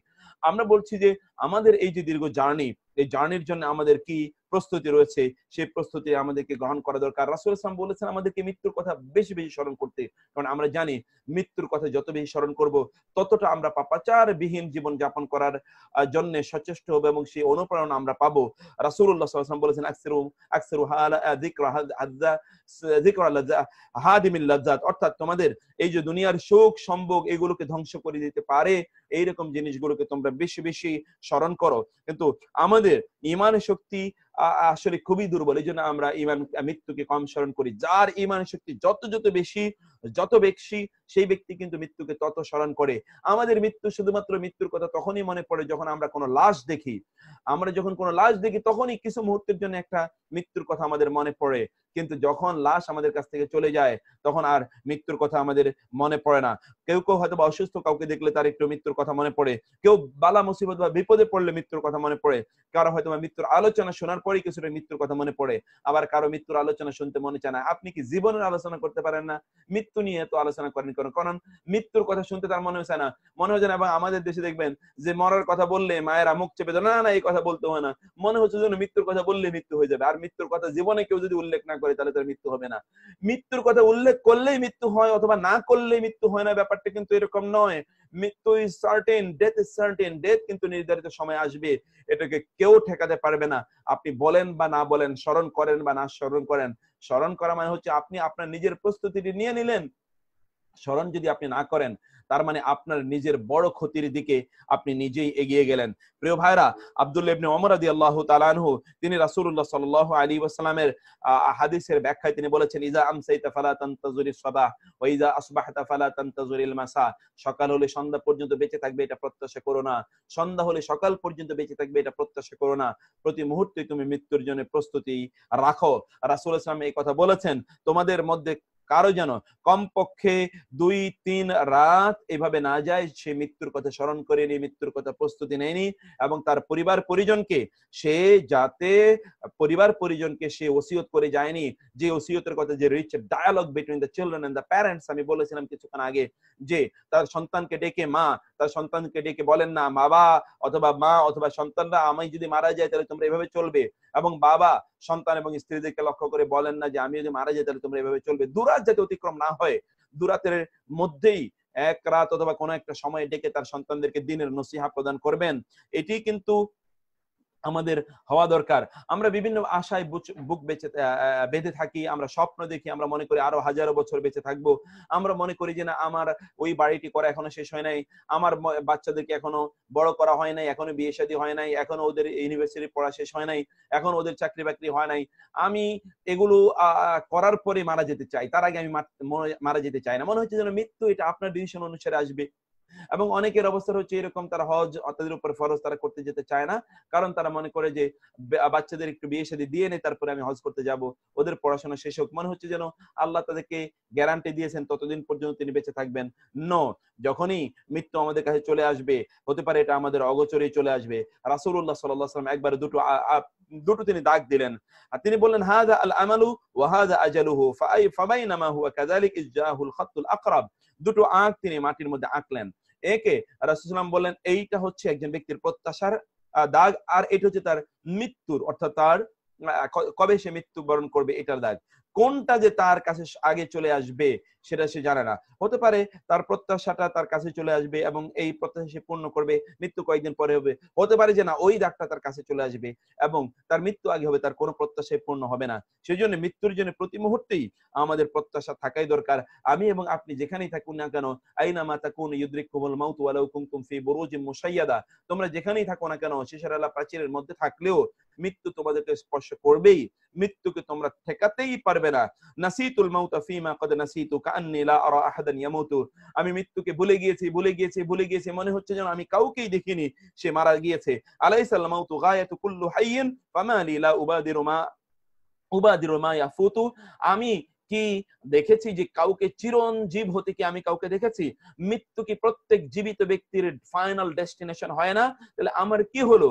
আমরা বলছি যে আমাদের এই যে দীর্ঘ জার্নি এই জার্নির জন্য আমাদের কি প্রস্তুতি রয়েছে সেই প্রস্তুতি আমাদেরকে গ্রহণ করা দরকার রাসুল ইসলাম বলেছেন আমাদেরকে মৃত্যুর কথা বেশি বেশি স্মরণ করতে কারণ আমরা জানি মৃত্যুর কথা যত বেশি স্মরণ করব ততটা আমরা পাপাচার বিহীন জীবন যাপন করার জন্য সচেষ্ট হবো এবং সেই অনুপ্রেরণা আমরা পাবো রাসুল্লাহ সাল্লাম বলেছেন আকসেরু আকসেরু অর্থাৎ তোমাদের এই যে দুনিয়ার সুখ সম্ভোগ এগুলোকে ধ্বংস করে দিতে পারে এইরকম জিনিসগুলোকে তোমরা বেশি বেশি স্মরণ করো কিন্তু আমাদের ইমানের শক্তি আসলে খুবই দুর্বল এই জন্য আমরা ইমান মৃত্যুকে কম স্মরণ করি যার ইমান শক্তি যত যত বেশি যত বেশি সেই ব্যক্তি কিন্তু মৃত্যুকে তত স্মরণ করে আমাদের মৃত্যু শুধুমাত্র মৃত্যুর কথা তখনই মনে পড়ে যখন আমরা কোনো লাশ দেখি আমরা যখন কোনো লাশ দেখি তখনই কিছু মুহূর্তের জন্য একটা মৃত্যুর কথা আমাদের মনে পড়ে কিন্তু যখন লাশ আমাদের কাছ থেকে চলে যায় তখন আর মৃত্যুর কথা আমাদের মনে পড়ে না কেউ কেউ হয়তো অসুস্থ কাউকে দেখলে তার একটু মৃত্যুর কথা মনে পড়ে কেউ বালা মুসিবত বা বিপদে পড়লে মৃত্যুর কথা মনে পড়ে কারো হয়তো মৃত্যুর আলোচনা শোনার পরে কিছুটা মৃত্যুর কথা মনে পড়ে আবার কারো মৃত্যুর আলোচনা শুনতে মনে চায় না আপনি কি জীবনের আলোচনা করতে পারেন না মৃত্যু নিয়ে এত আলোচনা করেন করেন কারণ মৃত্যুর কথা শুনতে তার মনে হয়েছে না মনে হয় না আমাদের দেশে দেখবেন যে মরার কথা বললে মায়েরা মুখ চেপে না না এই কথা বলতে হয় না মনে হচ্ছে যেন মৃত্যুর কথা বললে মৃত্যু হয়ে যাবে আর মৃত্যুর কথা জীবনে কেউ যদি উল্লেখ না করে তাহলে তার মৃত্যু হবে না মৃত্যুর কথা উল্লেখ করলেই মৃত্যু হয় অথবা না করলেই মৃত্যু হয় না ব্যাপারটা কিন্তু এরকম নয় মৃত্যু is certain death is certain death কিন্তু নির্ধারিত সময় আসবে এটাকে কেউ ঠেকাতে পারবে না আপনি বলেন বা না বলেন স্মরণ করেন বা না স্মরণ করেন স্মরণ করা মানে হচ্ছে আপনি আপনার নিজের প্রস্তুতিটি নিয়ে নিলেন স্মরণ যদি আপনি না করেন তার মানে আপনার নিজের বড় ক্ষতির দিকে আপনি নিজেই এগিয়ে গেলেন প্রিয় ভাইরা আব্দুল্লা আল্লাহ তালানহু তিনি হাদিসের ব্যাখ্যায় তিনি বলেছেন ইজা আমসাইতা ফালা ইজা আসবাহতা ফালা মাসা সকাল হলে সন্ধ্যা পর্যন্ত বেঁচে থাকবে এটা প্রত্যাশা করো না সন্ধ্যা হলে সকাল পর্যন্ত বেঁচে থাকবে এটা প্রত্যাশা করো না প্রতি মুহূর্তে তুমি মৃত্যুর জন্য প্রস্তুতি রাখো রাসুল ইসলাম এই কথা বলেছেন তোমাদের মধ্যে কারো যেন কমপক্ষে দুই তিন রাত এভাবে না যায় সে মৃত্যুর কথা স্মরণ করেনি মৃত্যুর কথা প্রস্তুতি নেয়নি এবং তার পরিবার পরিজনকে সে যাতে পরিবার পরিজনকে সে ওসিয়ত করে যায়নি যে ওসিয়তের কথা যে rich dialogue between the children and the parents আমি বলেছিলাম কিছুক্ষণ আগে যে তার সন্তানকে ডেকে মা তার সন্তানকে ডেকে বলেন না বাবা অথবা মা অথবা সন্তানরা আমি যদি মারা যায় তাহলে তোমরা এভাবে চলবে এবং বাবা সন্তান এবং স্ত্রীদেরকে লক্ষ্য করে বলেন না যে আমি যদি মারা যাই তাহলে তোমরা এভাবে চলবে দুরাত যাতে অতিক্রম না হয় দুরাতের মধ্যেই এক রাত অথবা কোনো একটা সময় ডেকে তার সন্তানদেরকে দিনের নসিহা প্রদান করবেন এটি কিন্তু আমাদের হওয়া দরকার আমরা বিভিন্ন আশায় বুক বেঁচে বেঁধে থাকি আমরা স্বপ্ন দেখি আমরা মনে করি আরো হাজারো বছর বেঁচে থাকব আমরা মনে করি যে না আমার ওই বাড়িটি করা এখনো শেষ হয় নাই আমার বাচ্চাদেরকে এখনো বড় করা হয় নাই এখনো বিয়ে শাদী হয় নাই এখনো ওদের ইউনিভার্সিটি পড়া শেষ হয় নাই এখন ওদের চাকরি বাকরি হয় নাই আমি এগুলো করার পরে মারা যেতে চাই তার আগে আমি মারা যেতে চাই না মনে হচ্ছে যেন মৃত্যু এটা আপনার ডিসিশন অনুসারে আসবে এবং অনেকের অবস্থা হচ্ছে এরকম তারা হজ তাদের উপর ফরজ তারা করতে যেতে চায় না কারণ তারা মনে করে যে বাচ্চাদের একটু বিয়ে সাদী দিয়ে নেই তারপরে আমি হজ করতে যাব ওদের পড়াশোনা শেষ হোক মনে হচ্ছে যেন আল্লাহ তাদেরকে গ্যারান্টি দিয়েছেন ততদিন পর্যন্ত তিনি বেঁচে থাকবেন ন যখনই মৃত্যু আমাদের কাছে চলে আসবে হতে পারে এটা আমাদের অগোচরে চলে আসবে রাসুল্লাহ সাল্লাম একবার দুটো দুটো তিনি দাগ দিলেন আর তিনি বললেন হাজা আল আমালু ওয়াহাজা আজালুহু ফাই ফাবাইনামা হুয়া কাযালিক ইজাহুল খাতুল আকরাব দুটো আঁক তিনি মাটির মধ্যে আঁকলেন একে রাসুসাল্লাম বললেন এইটা হচ্ছে একজন ব্যক্তির প্রত্যাশার দাগ আর এটা হচ্ছে তার মৃত্যুর অর্থাৎ তার কবে সে মৃত্যুবরণ করবে এটার দাগ কোনটা যে তার কাছে আগে চলে আসবে সেটা সে জানে না হতে পারে তার প্রত্যাশাটা তার কাছে চলে আসবে এবং এই প্রত্যাশা সে পূর্ণ করবে মৃত্যু কয়েকদিন পরে হবে হতে পারে যে না ওই ডাকটা তার কাছে চলে আসবে এবং তার মৃত্যু আগে হবে তার কোনো প্রত্যাশায় পূর্ণ হবে না সেই জন্য মৃত্যুর জন্য প্রতি মুহূর্তেই আমাদের প্রত্যাশা থাকাই দরকার আমি এবং আপনি যেখানেই থাকুন না কেন আইনা মা তাকুন ইউদ্রিক কুমল মাউতু আলাউ কুমকুম ফি বুরুজ মুসাইয়াদা তোমরা যেখানেই থাকো না কেন শেষের আল্লাহ প্রাচীরের মধ্যে থাকলেও মৃত্যু তোমাদেরকে স্পর্শ করবেই মৃত্যুকে তোমরা ঠেকাতেই পারবে না নাসিতুল মাউতা ফিমা কদ নাসিতু কান্নি লা আরা আহাদান ইয়ামুতু আমি মৃত্যুকে ভুলে গিয়েছি ভুলে গিয়েছি ভুলে গিয়েছি মনে হচ্ছে যেন আমি কাউকেই দেখিনি সে মারা গিয়েছে আলাইসাল মাউতু গায়াতু কুল্লু হাইয়িন ফামা লি লা উবাদিরু মা উবাদিরু মা ইয়াফুতু আমি কি দেখেছি যে কাউকে চিরঞ্জীব হতে কি আমি কাউকে দেখেছি মৃত্যু কি প্রত্যেক জীবিত ব্যক্তির ফাইনাল ডেস্টিনেশন হয় না তাহলে আমার কি হলো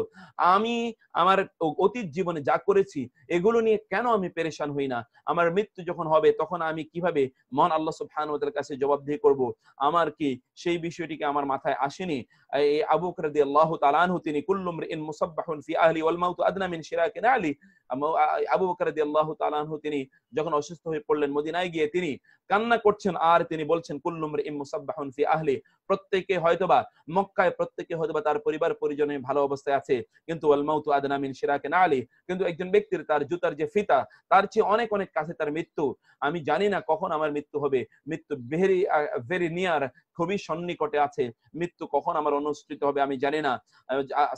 আমি আমার অতীত জীবনে যা করেছি এগুলো নিয়ে কেন আমি পেরেশান হই না আমার মৃত্যু যখন হবে তখন আমি কিভাবে মন আল্লাহ সুফানের কাছে জবাবদিহি করব আমার কি সেই বিষয়টিকে আমার মাথায় আসেনি এই আবু রাদি আল্লাহ তালানহু তিনি কুল্লুম ইন মুসাব্বাহুন ফি আহলি ওয়াল মাউতু আদনা মিন শিরাকিন আলী আবু বকর রাদিয়াল্লাহু তাআলা তিনি যখন অসুস্থ হয়ে পড়লেন المدينة يجي يتني কান্না করছেন আর তিনি বলছেন কুল্লুমের ইম মুসাব্বাহন ফি আহলি প্রত্যেকে হয়তোবা মক্কায় প্রত্যেকে হয়তোবা তার পরিবার পরিজনে ভালো অবস্থায় আছে কিন্তু ওয়াল আদনামিন সিরাকে না আলী কিন্তু একজন ব্যক্তির তার জুতার যে ফিতা তার চেয়ে অনেক অনেক কাছে তার মৃত্যু আমি জানি না কখন আমার মৃত্যু হবে মৃত্যু ভেরি ভেরি নিয়ার খুবই সন্নিকটে আছে মৃত্যু কখন আমার অনুষ্ঠিত হবে আমি জানি না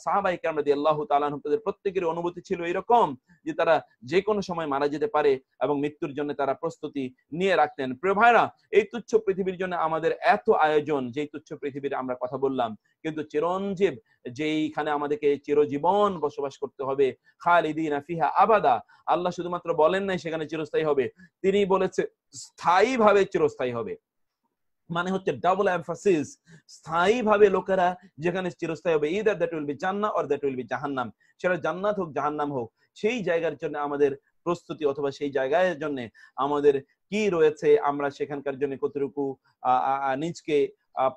সাহাবাই কেরামদি আল্লাহ তালাহ তাদের প্রত্যেকের অনুভূতি ছিল এরকম যে তারা যে কোনো সময় মারা যেতে পারে এবং মৃত্যুর জন্য তারা প্রস্তুতি নিয়ে রাখতেন প্রিয় ভাইরা এই তুচ্ছ পৃথিবীর জন্য আমাদের এত আয়োজন যে তুচ্ছ পৃথিবীর আমরা কথা বললাম কিন্তু চিরঞ্জীব যেইখানে আমাদেরকে চিরজীবন বসবাস করতে হবে খালিদিন ফিহা আবাদা আল্লাহ শুধুমাত্র বলেন নাই সেখানে চিরস্থায়ী হবে তিনি বলেছে স্থায়ী ভাবে চিরস্থায়ী হবে মানে হচ্ছে ডাবল এমফাসিস স্থায়ী ভাবে লোকেরা যেখানে চিরস্থায়ী হবে ইদার দ্যাট উইল বি জান্না অর দ্যাট উইল বি জাহান্নাম সেটা জান্নাত হোক জাহান্নাম হোক সেই জায়গার জন্য আমাদের প্রস্তুতি অথবা সেই জায়গায় জন্য আমাদের কি রয়েছে আমরা সেখানকার জন্য কতটুকু আহ নিজকে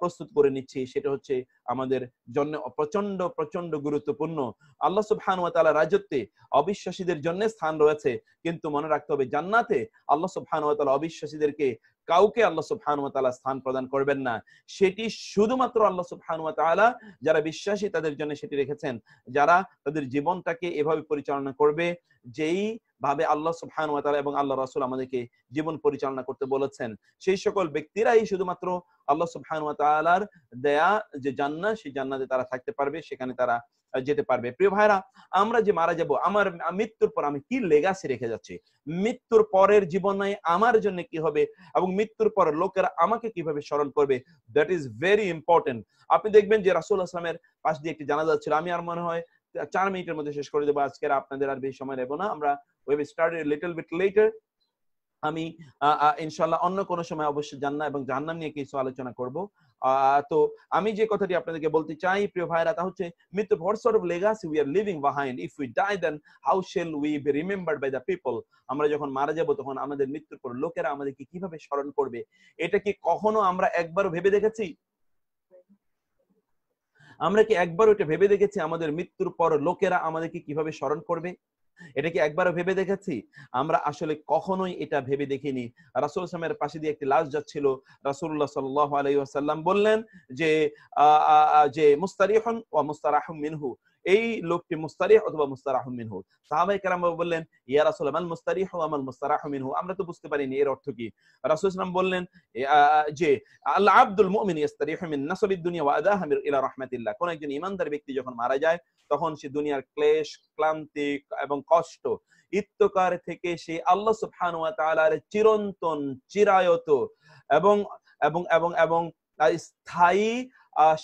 প্রস্তুত করে নিচ্ছি সেটা হচ্ছে আমাদের জন্য প্রচন্ড প্রচন্ড গুরুত্বপূর্ণ আল্লাহ সুবহান ওয়া তাআলা রাজত্বে অবিশ্বাসীদের জন্য স্থান রয়েছে কিন্তু মনে রাখতে হবে জান্নাতে আল্লাহ সুবহান ওয়া তাআলা অবিশ্বাসীদেরকে কাউকে আল্লাহ সুবহান ওয়া তাআলা স্থান প্রদান করবেন না সেটি শুধুমাত্র আল্লাহ সুবহান ওয়া তাআলা যারা বিশ্বাসী তাদের জন্য সেটি রেখেছেন যারা তাদের জীবনটাকে এভাবে পরিচালনা করবে যেই ভাবে আল্লাহ সুবহান ওয়া তাআলা এবং আল্লাহ রাসূল আমাদেরকে জীবন পরিচালনা করতে বলেছেন সেই সকল ব্যক্তিরাই শুধুমাত্র আল্লাহ সুবহানার দেয়া যে জান্না সেই জান্নাতে তারা থাকতে পারবে সেখানে তারা যেতে পারবে প্রিয় ভাইরা আমরা যে মারা যাব আমার মৃত্যুর পর আমি কি লেগাসি রেখে যাচ্ছি মৃত্যুর পরের জীবনে আমার জন্য কি হবে এবং মৃত্যুর পর লোকেরা আমাকে কিভাবে স্মরণ করবে দ্যাট ইজ ভেরি ইম্পর্টেন্ট আপনি দেখবেন যে রাসুল আসলামের পাশ দিয়ে একটি জানা যাচ্ছিল আমি আর মনে হয় চার মিনিটের মধ্যে শেষ করে দেবো আজকের আপনাদের আর বেশি সময় নেবো না আমরা we'll start little bit later আমি ইনশাল্লাহ অন্য কোনো সময় অবশ্যই জান্না এবং জান্নাম নিয়ে কিছু আলোচনা করব তো আমি যে কথাটি আপনাদেরকে বলতে চাই প্রিয় ভাইরা তা হচ্ছে মৃত্যু what of legacy we are leaving behind if we die then how shall we be remember by the people আমরা যখন মারা যাব তখন আমাদের মৃত্যুর পর লোকেরা আমাদেরকে কিভাবে স্মরণ করবে এটা কি কখনো আমরা একবারও ভেবে দেখেছি আমরা কি একবার ওটা ভেবে দেখেছি আমাদের মৃত্যুর পর লোকেরা আমাদেরকে কিভাবে স্মরণ করবে এটা কি একবার ভেবে দেখেছি আমরা আসলে কখনোই এটা ভেবে দেখিনি রাসুল সামের পাশে দিয়ে একটি লাশ যাচ্ছিল রাসুল্লাহ সাল আলাই বললেন যে যে মুস্তারিহন ও মুস্তারাহ মিনহু এই লোকটি মুস্তারিহ অথবা মুস্তারাহ মিনহু সাহাবাই কেরাম বললেন ইয়া রাসূল আমাল মুস্তারিহ ওয়া আমাল মুস্তারাহ মিনহু আমরা তো বুঝতে পারিনি এর অর্থ কি রাসূল সাল্লাল্লাহু বললেন যে আল আব্দুল মুমিন ইস্তারিহ মিন নাসবিদ দুনিয়া ওয়া আদাহা ইলা রাহমাতিল্লাহ কোন একজন ইমানদার ব্যক্তি যখন মারা যায় তখন সে দুনিয়ার ক্লেশ ক্লান্তি এবং কষ্ট ইত্যকার থেকে সে আল্লাহ সুবহান ওয়া তাআলার চিরন্তন চিরায়ত এবং এবং এবং এবং স্থায়ী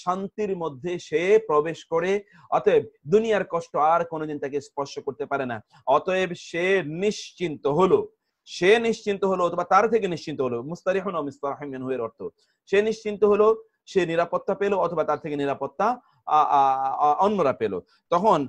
শান্তির মধ্যে সে প্রবেশ করে অতএব দুনিয়ার কষ্ট আর কোনোদিন তাকে স্পর্শ করতে পারে না অতএব সে নিশ্চিন্ত হলো সে নিশ্চিন্ত হলো অথবা তার থেকে নিশ্চিন্ত হলো মুস্তারিহন মিস্তাহিমিন এর অর্থ সে নিশ্চিন্ত হলো সে নিরাপত্তা পেলো অথবা তার থেকে নিরাপত্তা অন্যরা পেল তখন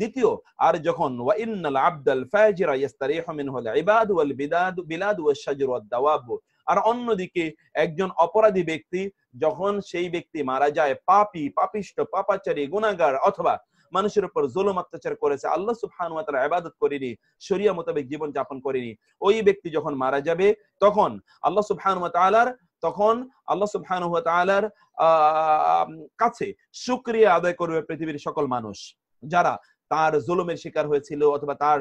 দ্বিতীয় আর যখন ওয়া ইন্নাল আব্দাল ফাজিরা ইয়াস্তারিহু মিনহু আল ইবাদ ওয়াল বিদাদ বিলাদ ওয়াশ শাজর ওয়াদ দাওয়াব আর অন্যদিকে একজন অপরাধী ব্যক্তি যখন সেই ব্যক্তি মারা যায় পাপি পাপিষ্ট পাপাচারী গুণাগার অথবা মানুষের উপর জোলম অত্যাচার করেছে আল্লাহ সুবহান ওয়া তাআলা ইবাদত করেনি শরিয়া মোতাবেক জীবন যাপন করেনি ওই ব্যক্তি যখন মারা যাবে তখন আল্লাহ সুবহান ওয়া তখন আল্লাহ সুবহান ওয়া তাআলার কাছে সুক্রিয়া আদায় করবে পৃথিবীর সকল মানুষ যারা তার জুলুমের শিকার হয়েছিল অথবা তার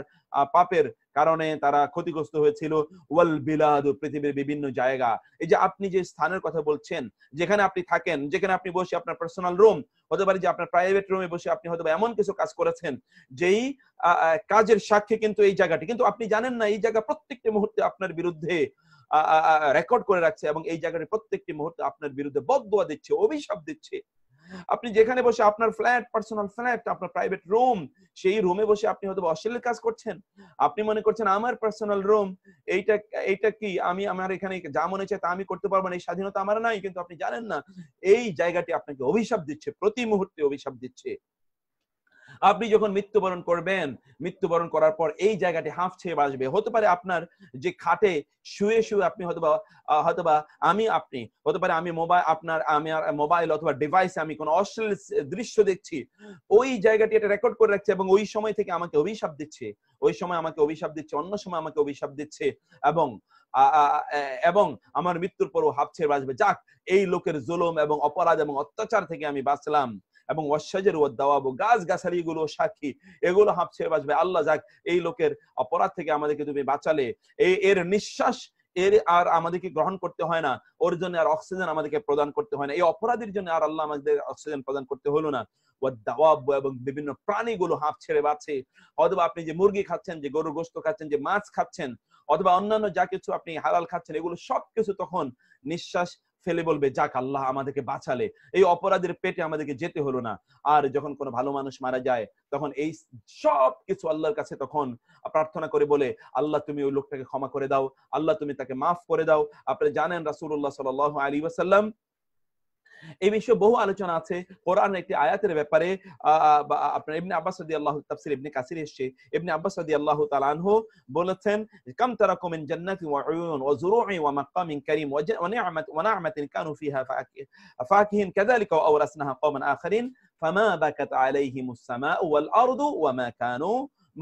পাপের কারণে তারা ক্ষতিগ্রস্ত হয়েছিল ওয়াল বিলাদ পৃথিবীর বিভিন্ন জায়গা এই যে আপনি যে স্থানের কথা বলছেন যেখানে আপনি থাকেন যেখানে আপনি বসে আপনার পার্সোনাল রুম হতে পারে যে আপনার প্রাইভেট রুমে বসে আপনি হয়তো এমন কিছু কাজ করেছেন যেই কাজের সাক্ষী কিন্তু এই জায়গাটি কিন্তু আপনি জানেন না এই জায়গা প্রত্যেকটি মুহূর্তে আপনার বিরুদ্ধে রেকর্ড করে রাখছে এবং এই জায়গাটি প্রত্যেকটি মুহূর্তে আপনার বিরুদ্ধে বদুয়া দিচ্ছে অভিশাপ দিচ্ছে আপনি যেখানে বসে আপনার ফ্ল্যাট পার্সোনাল ফ্ল্যাট আপনার প্রাইভেট রুম সেই রুমে বসে আপনি হয়তো অশ্লীল কাজ করছেন আপনি মনে করছেন আমার পার্সোনাল রুম এইটা এইটা কি আমি আমার এখানে যা মনে চাই তা আমি করতে পারবো না এই স্বাধীনতা আমার নাই কিন্তু আপনি জানেন না এই জায়গাটি আপনাকে অভিশাপ দিচ্ছে প্রতি মুহূর্তে অভিশাপ দিচ্ছে আপনি যখন মৃত্যুবরণ করবেন মৃত্যুবরণ করার পর এই জায়গাটি হাঁফ ছেয়ে বাসবে হতে পারে আপনার যে খাটে শুয়ে শুয়ে আপনি হয়তো বা হয়তো আমি আপনি হতে পারে আমি মোবাইল আপনার আমি মোবাইল অথবা ডিভাইসে আমি কোন অশ্লীল দৃশ্য দেখছি ওই জায়গাটি এটা রেকর্ড করে রাখছে এবং ওই সময় থেকে আমাকে অভিশাপ দিচ্ছে ওই সময় আমাকে অভিশাপ দিচ্ছে অন্য সময় আমাকে অভিশাপ দিচ্ছে এবং এবং আমার মৃত্যুর পরও হাফ ছেড়ে বাঁচবে যাক এই লোকের জুলুম এবং অপরাধ এবং অত্যাচার থেকে আমি বাঁচলাম এবং ওয়াসাজের ও দাওয়াবো গাছ গাছালি এগুলো সাক্ষী এগুলো হাঁপছে বাঁচবে আল্লাহ যাক এই লোকের অপরাধ থেকে আমাদেরকে তুমি বাঁচালে এই এর নিঃশ্বাস এর আর আমাদেরকে গ্রহণ করতে হয় না ওর জন্য আর অক্সিজেন আমাদেরকে প্রদান করতে হয় না এই অপরাধের জন্য আর আল্লাহ আমাদের অক্সিজেন প্রদান করতে হলো না এবং বিভিন্ন প্রাণীগুলো হাঁপ ছেড়ে বাঁচে অথবা আপনি যে মুরগি খাচ্ছেন যে গরুর গোস্ত খাচ্ছেন যে মাছ খাচ্ছেন অথবা অন্যান্য যা কিছু আপনি হালাল খাচ্ছেন এগুলো সবকিছু তখন নিঃশ্বাস ফেলে বলবে যাক আল্লাহ আমাদেরকে বাঁচালে এই অপরাধের পেটে আমাদেরকে যেতে হলো না আর যখন কোনো ভালো মানুষ মারা যায় তখন এই সব কিছু আল্লাহর কাছে তখন প্রার্থনা করে বলে আল্লাহ তুমি ওই লোকটাকে ক্ষমা করে দাও আল্লাহ তুমি তাকে মাফ করে দাও আপনি জানেন রাসুল্লাহ সাল আলী ওয়াসাল্লাম এই বিষয়ে বহু আলোচনা আছে কোরআন একটি আয়াতের ব্যাপারে আপনার ইবনে আব্বাস রাদিয়াল্লাহু আল্লাহ ইবনে কাসির এসছে ইবনে আব্বাস রাদিয়াল্লাহু তাআলা আনহু বলেছেন কাম তারা মিন জান্নাতি ওয়া উয়ুন ওয়া জুরুই ওয়া মাকামিন কারীম ওয়া নি'মাত ওয়া নি'মাতিন কানু ফিহা ফাকিহিন কাযালিকা ওয়া আওরাসনাহা কওমান আখারিন ফামা বাকাত আলাইহিমুস সামাউ ওয়াল আরদু ওয়া মা কানু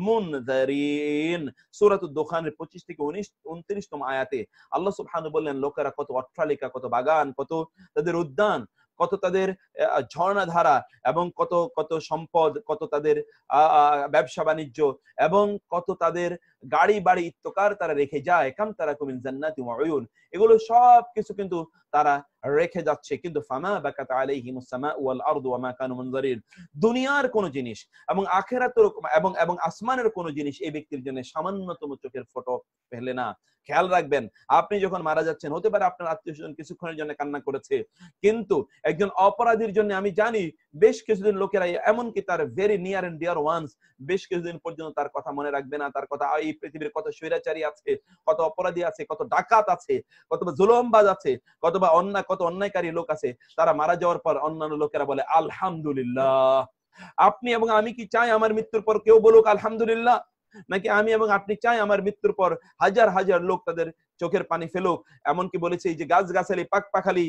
মুনজারিন সুরাত দোকানের পঁচিশ থেকে উনিশ উনত্রিশতম আয়াতে আল্লাহ সুবহান বললেন লোকেরা কত অট্টালিকা কত বাগান কত তাদের উদ্যান কত তাদের ঝর্ণা ধারা এবং কত কত সম্পদ কত তাদের ব্যবসা বাণিজ্য এবং কত তাদের গাড়ি বাড়ি ইত্তকার তারা রেখে যায় কাম তারা কুমিন জান্নাতি ওয়াউন এগুলো সব কিছু কিন্তু তারা রেখে যাচ্ছে কিন্তু ফামা বাকাত আলাইহিম আসসামা ওয়াল আরদ ওয়া মা কানু মুনজারিন দুনিয়ার কোন জিনিস এবং আখিরাতের এবং এবং আসমানের কোন জিনিস এই ব্যক্তির জন্য সামান্যতম চোখের ফটো ফেলে না খেয়াল রাখবেন আপনি যখন মারা যাচ্ছেন হতে পারে আপনার আত্মীয়স্বজন কিছুক্ষণের জন্য কান্না করেছে কিন্তু একজন অপরাধীর জন্য আমি জানি বেশ কিছুদিন লোকেরা এমনকি তার very near and dear ones বেশ কিছুদিন পর্যন্ত তার কথা মনে রাখবে না তার কথা এই পৃথিবীর কত স্বৈরাচারী আছে কত অপরাধী আছে কত ডাকাত আছে কত জুলমবাজ আছে কত বা অন্যায় কত অন্যায়কারী লোক আছে তারা মারা যাওয়ার পর অন্যান্য লোকেরা বলে আলহামদুলিল্লাহ আপনি এবং আমি কি চাই আমার মৃত্যুর পর কেউ বলুক আলহামদুলিল্লাহ নাকি আমি এবং আপনি চাই আমার মৃত্যুর পর হাজার হাজার লোক তাদের চোখের পানি ফেলুক এমনকি বলেছে যে গাছ গাছালি পাক পাখালি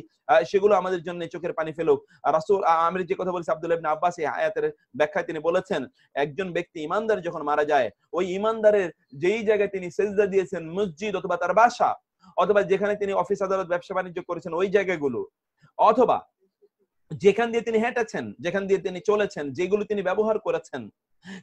সেগুলো আমাদের জন্য চোখের পানি ফেলুক রাসুল আমির যে কথা বলছি আব্দুল আব্বাস এই আয়াতের ব্যাখ্যায় তিনি বলেছেন একজন ব্যক্তি ইমানদার যখন মারা যায় ওই ইমানদারের যেই জায়গায় তিনি সেজদা দিয়েছেন মসজিদ অথবা তার বাসা অথবা যেখানে তিনি অফিস আদালত ব্যবসা বাণিজ্য করেছেন ওই জায়গাগুলো অথবা যেখান দিয়ে তিনি হেঁটেছেন যেখান দিয়ে তিনি চলেছেন যেগুলো তিনি ব্যবহার করেছেন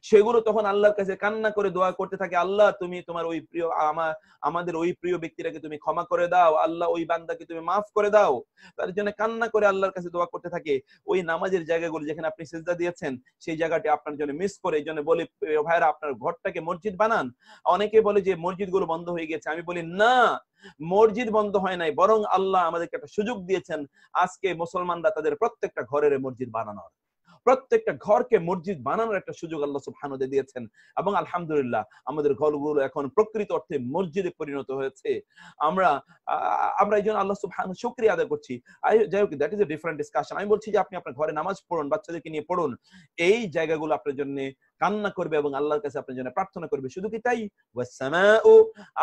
সেগুলো তখন আল্লাহর কাছে কান্না করে দোয়া করতে থাকে আল্লাহ তুমি তোমার ওই প্রিয় আমার আমাদের ওই প্রিয় ব্যক্তিটাকে তুমি ক্ষমা করে দাও আল্লাহ ওই বান্দাকে তুমি মাফ করে দাও তার জন্য কান্না করে আল্লাহর কাছে দোয়া করতে থাকে ওই নামাজের জায়গাগুলো যেখানে আপনি সেজদা দিয়েছেন সেই জায়গাটি আপনার জন্য মিস করে এই জন্য বলি ভাইরা আপনার ঘরটাকে মসজিদ বানান অনেকে বলে যে মসজিদগুলো বন্ধ হয়ে গেছে আমি বলি না মসজিদ বন্ধ হয় নাই বরং আল্লাহ আমাদেরকে একটা সুযোগ দিয়েছেন আজকে মুসলমানরা তাদের প্রত্যেকটা ঘরের মসজিদ বানানোর প্রত্যেকটা ঘরকে মসজিদ বানানোর একটা সুযোগ আল্লাহ সুবহানদে দিয়েছেন এবং আলহামদুলিল্লাহ আমাদের ঘরগুলো এখন প্রকৃত অর্থে মসজিদে পরিণত হয়েছে আমরা আমরা এই জন্য আল্লাহ সুবহান শুক্রিয়া আদায় করছি যাই হোক that is a different discussion আমি বলছি যে আপনি আপনার ঘরে নামাজ পড়ুন বাচ্চাদেরকে নিয়ে পড়ুন এই জায়গাগুলো আপনার জন্য কান্না করবে এবং আল্লাহর কাছে আপনার জন্য প্রার্থনা করবে শুধু কি তাই ও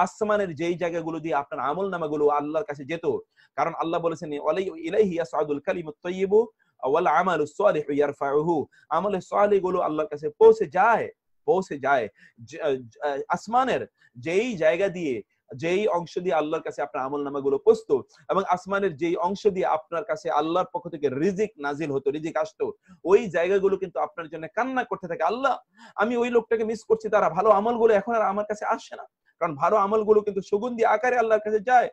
আসমানের যেই জায়গাগুলো দিয়ে আপনার আমল নামাগুলো আল্লাহর কাছে যেত কারণ আল্লাহ বলেছেন ইলাইহি ইয়াসআদুল কালিমুত তাইয়্যিবু ওয়াল আমাল সালিহু ইয়ারফাউহু সালিহ গুলো আল্লাহর কাছে পৌঁছে যায় পৌঁছে যায় আসমানের যেই জায়গা দিয়ে যেই অংশ দিয়ে আল্লাহর কাছে আপনার আমল নামা গুলো এবং আসমানের যেই অংশ দিয়ে আপনার কাছে আল্লাহর পক্ষ থেকে রিজিক নাজিল হতো রিজিক আসতো ওই জায়গাগুলো কিন্তু আপনার জন্য কান্না করতে থাকে আল্লাহ আমি ওই লোকটাকে মিস করছি তারা ভালো আমলগুলো এখন আর আমার কাছে আসে না কারণ ভালো আমলগুলো কিন্তু সুগন্ধি আকারে আল্লাহর কাছে যায়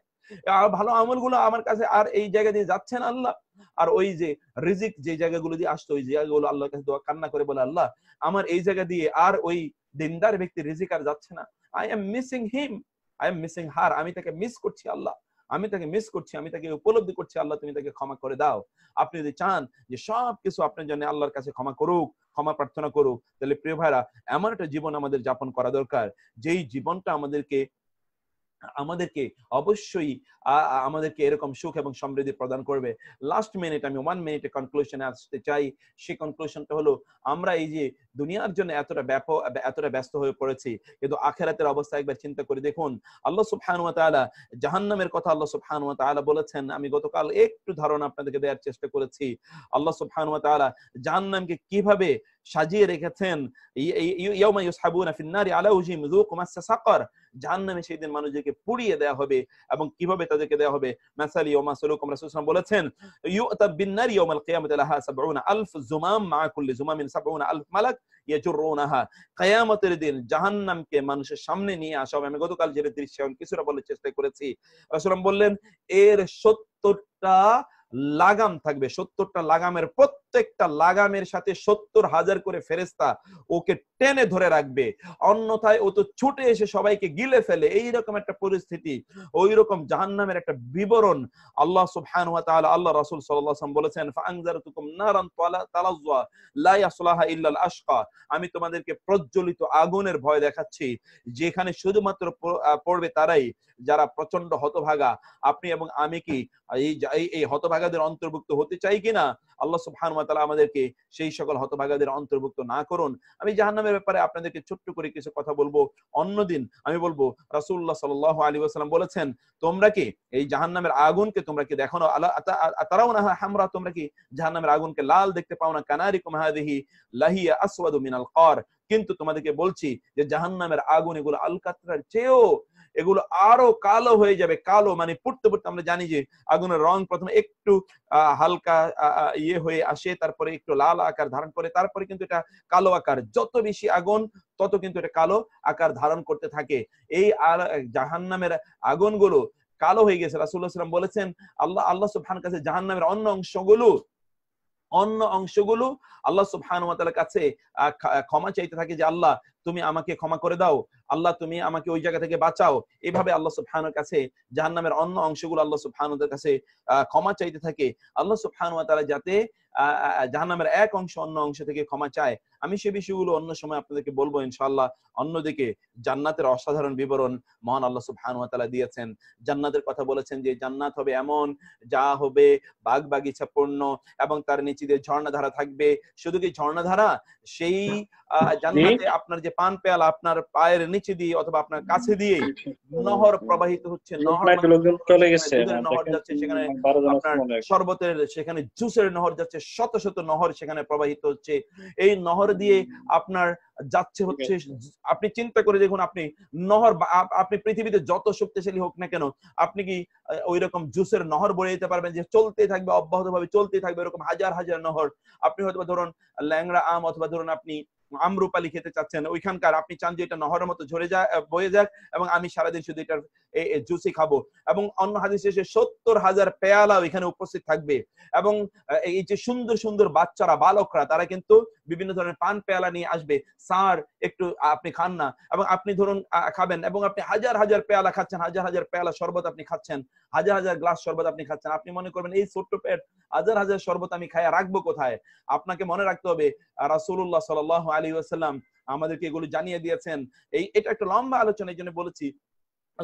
ভালো আমলগুলো আমার কাছে আর এই জায়গা দিয়ে যাচ্ছে না আল্লাহ আর ওই যে রিজিক যে জায়গাগুলো দিয়ে আসতো ওই জায়গাগুলো আল্লাহর কাছে দোয়া কান্না করে বলে আল্লাহ আমার এই জায়গা দিয়ে আর ওই দিনদার ব্যক্তি রিজিক আর যাচ্ছে না I am missing him I am missing her আমি তাকে মিস করছি আল্লাহ আমি তাকে মিস করছি আমি তাকে উপলব্ধি করছি আল্লাহ তুমি তাকে ক্ষমা করে দাও আপনি যদি চান যে সব কিছু আপনার জন্য আল্লাহর কাছে ক্ষমা করুক ক্ষমা প্রার্থনা করুক তাহলে প্রিয় ভাইরা এমন একটা জীবন আমাদের যাপন করা দরকার যেই জীবনটা আমাদেরকে আমাদেরকে অবশ্যই আমাদেরকে এরকম সুখ এবং সমৃদ্ধি প্রদান করবে লাস্ট মিনিট আমি ওয়ান মিনিটে কনক্লুশনে আসতে চাই সেই কনক্লুশনটা হলো আমরা এই যে দুনিয়ার জন্য এতটা ব্যাপক এতটা ব্যস্ত হয়ে পড়েছি কিন্তু আখেরাতের অবস্থা একবার চিন্তা করে দেখুন আল্লাহ সুবহান ওয়া তাআলা জাহান্নামের কথা আল্লাহ সুবহান হানুয়া তাআলা বলেছেন আমি গতকাল একটু ধারণা আপনাদেরকে দেওয়ার চেষ্টা করেছি আল্লাহ সুবহান ওয়া তাআলা জাহান্নামকে কিভাবে সাজিয়ে রেখেছেন ইউসহাবুনা আলা উজিম যুকু মাসা সাকার জাহান্নামে সেই দিন মানুষদেরকে পুড়িয়ে হবে এবং কিভাবে তাদেরকে হবে রাসূলুল্লাহ বলেছেন ইউতাব কিয়ামাতি লাহা মা কুল্লি মালাক ইয়াজুরুনাহা কিয়ামতের দিন জাহান্নামকে মানুষের সামনে নিয়ে আসা হবে আমি গতকাল যে দৃশ্য কিছুটা বলার চেষ্টা করেছি রাসূলুল্লাহ বললেন এর 70টা লাগাম থাকবে সত্তরটা লাগামের প্রত্যেকটা লাগামের সাথে সত্তর হাজার করে ফেরেস্তা ওকে টেনে ধরে রাখবে অন্যথায় ও তো ছুটে এসে সবাইকে গিলে ফেলে এইরকম একটা পরিস্থিতি ওই রকম জাহান্নামের একটা বিবরণ আল্লাহ আল্লাহ রাসুল সাল্লাম বলেছেন আমি তোমাদেরকে প্রজ্বলিত আগুনের ভয় দেখাচ্ছি যেখানে শুধুমাত্র পড়বে তারাই যারা প্রচন্ড হতভাগা আপনি এবং আমি কি এই এই হতভাগা হতভাগাদের অন্তর্ভুক্ত হতে চাই কিনা আল্লাহ সুহান আমাদেরকে সেই সকল হতভাগাদের অন্তর্ভুক্ত না করুন আমি জাহান্নামের ব্যাপারে আপনাদেরকে ছোট্ট করে কিছু কথা বলবো অন্যদিন আমি বলবো রাসুল্লাহ সাল আলী ওয়াসাল্লাম বলেছেন তোমরা কি এই জাহান্নামের আগুনকে তোমরা কি দেখো না হামরা তোমরা কি জাহান্নামের আগুনকে লাল দেখতে পাও না কানারি হাদিহি লাহিয়া আসওয়াদু মিনাল কর কিন্তু তোমাদেরকে বলছি যে জাহান্নামের আগুন এগুলো আলকাতরার চেয়েও এগুলো আরো কালো হয়ে যাবে কালো মানে পড়তে পড়তে আমরা জানি যে আগুনের রং প্রথমে একটু হালকা ইয়ে হয়ে আসে তারপরে একটু লাল আকার ধারণ করে তারপরে কিন্তু এটা কালো আকার যত বেশি আগুন তত কিন্তু এটা কালো আকার ধারণ করতে থাকে এই আর জাহান নামের আগুনগুলো কালো হয়ে গেছে রাসুল্লাহ সাল্লাম বলেছেন আল্লাহ আল্লাহ সুফান কাছে জাহান নামের অন্য অংশগুলো অন্য অংশগুলো আল্লাহ সুফান কাছে ক্ষমা চাইতে থাকে যে আল্লাহ তুমি আমাকে ক্ষমা করে দাও আল্লাহ তুমি আমাকে ওই জায়গা থেকে বাঁচাও এভাবে আল্লাহ সুবহানের কাছে জাহান নামের অন্য অংশগুলো আল্লাহ সুবহানের কাছে ক্ষমা চাইতে থাকে আল্লাহ সুবহান ওয়া যাতে জাহান্নামের এক অংশ অন্য অংশ থেকে ক্ষমা চায় আমি সে বিষয়গুলো অন্য সময় আপনাদেরকে বলবো ইনশাল্লাহ অন্যদিকে জান্নাতের অসাধারণ বিবরণ মহান আল্লাহ সুবহান ওয়া দিয়েছেন জান্নাতের কথা বলেছেন যে জান্নাত হবে এমন যা হবে বাঘ বাগিচা পূর্ণ এবং তার নিচে দিয়ে ঝর্ণাধারা থাকবে শুধু কি ঝর্ণাধারা সেই জান্নাতে আপনার যে পান পেয়ালা আপনার পায়ের নিচে দিয়ে অথবা আপনার কাছে দিয়ে নহর প্রবাহিত হচ্ছে নহর মানে চলে গেছে নহর যাচ্ছে সেখানে আপনার শরবতের সেখানে জুসের নহর যাচ্ছে শত শত নহর সেখানে প্রবাহিত হচ্ছে এই নহর দিয়ে আপনার যাচ্ছে হচ্ছে আপনি চিন্তা করে দেখুন আপনি নহর আপনি পৃথিবীতে যত শক্তিশালী হোক না কেন আপনি কি ওই রকম জুসের নহর বয়ে যেতে পারবেন যে চলতে থাকবে অব্যাহত ভাবে চলতে থাকবে এরকম হাজার হাজার নহর আপনি হয়তো ধরুন ল্যাংড়া আম অথবা ধরুন আপনি আমরুপালি খেতে চাচ্ছেন ওইখানকার আপনি চান যে এটা নহরের মতো ঝরে যায় বয়ে যাক এবং আমি সারাদিন শুধু এটার জুসি খাবো এবং অন্য হাদিস এসে সত্তর হাজার পেয়ালাও এখানে উপস্থিত থাকবে এবং এই যে সুন্দর সুন্দর বাচ্চারা বালকরা তারা কিন্তু বিভিন্ন ধরনের পান পেয়ালা নিয়ে আসবে সার একটু আপনি খান না এবং আপনি ধরুন খাবেন এবং আপনি হাজার হাজার পেয়ালা খাচ্ছেন হাজার হাজার পেয়ালা শরবত আপনি খাচ্ছেন হাজার হাজার গ্লাস শরবত আপনি খাচ্ছেন আপনি মনে করবেন এই ছোট্ট পেট হাজার হাজার শরবত আমি খাইয়া রাখবো কোথায় আপনাকে মনে রাখতে হবে রাসুল্লাহ সাল আলী আসসালাম আমাদেরকে এগুলো জানিয়ে দিয়েছেন এই এটা একটা লম্বা আলোচনা এই জন্য বলেছি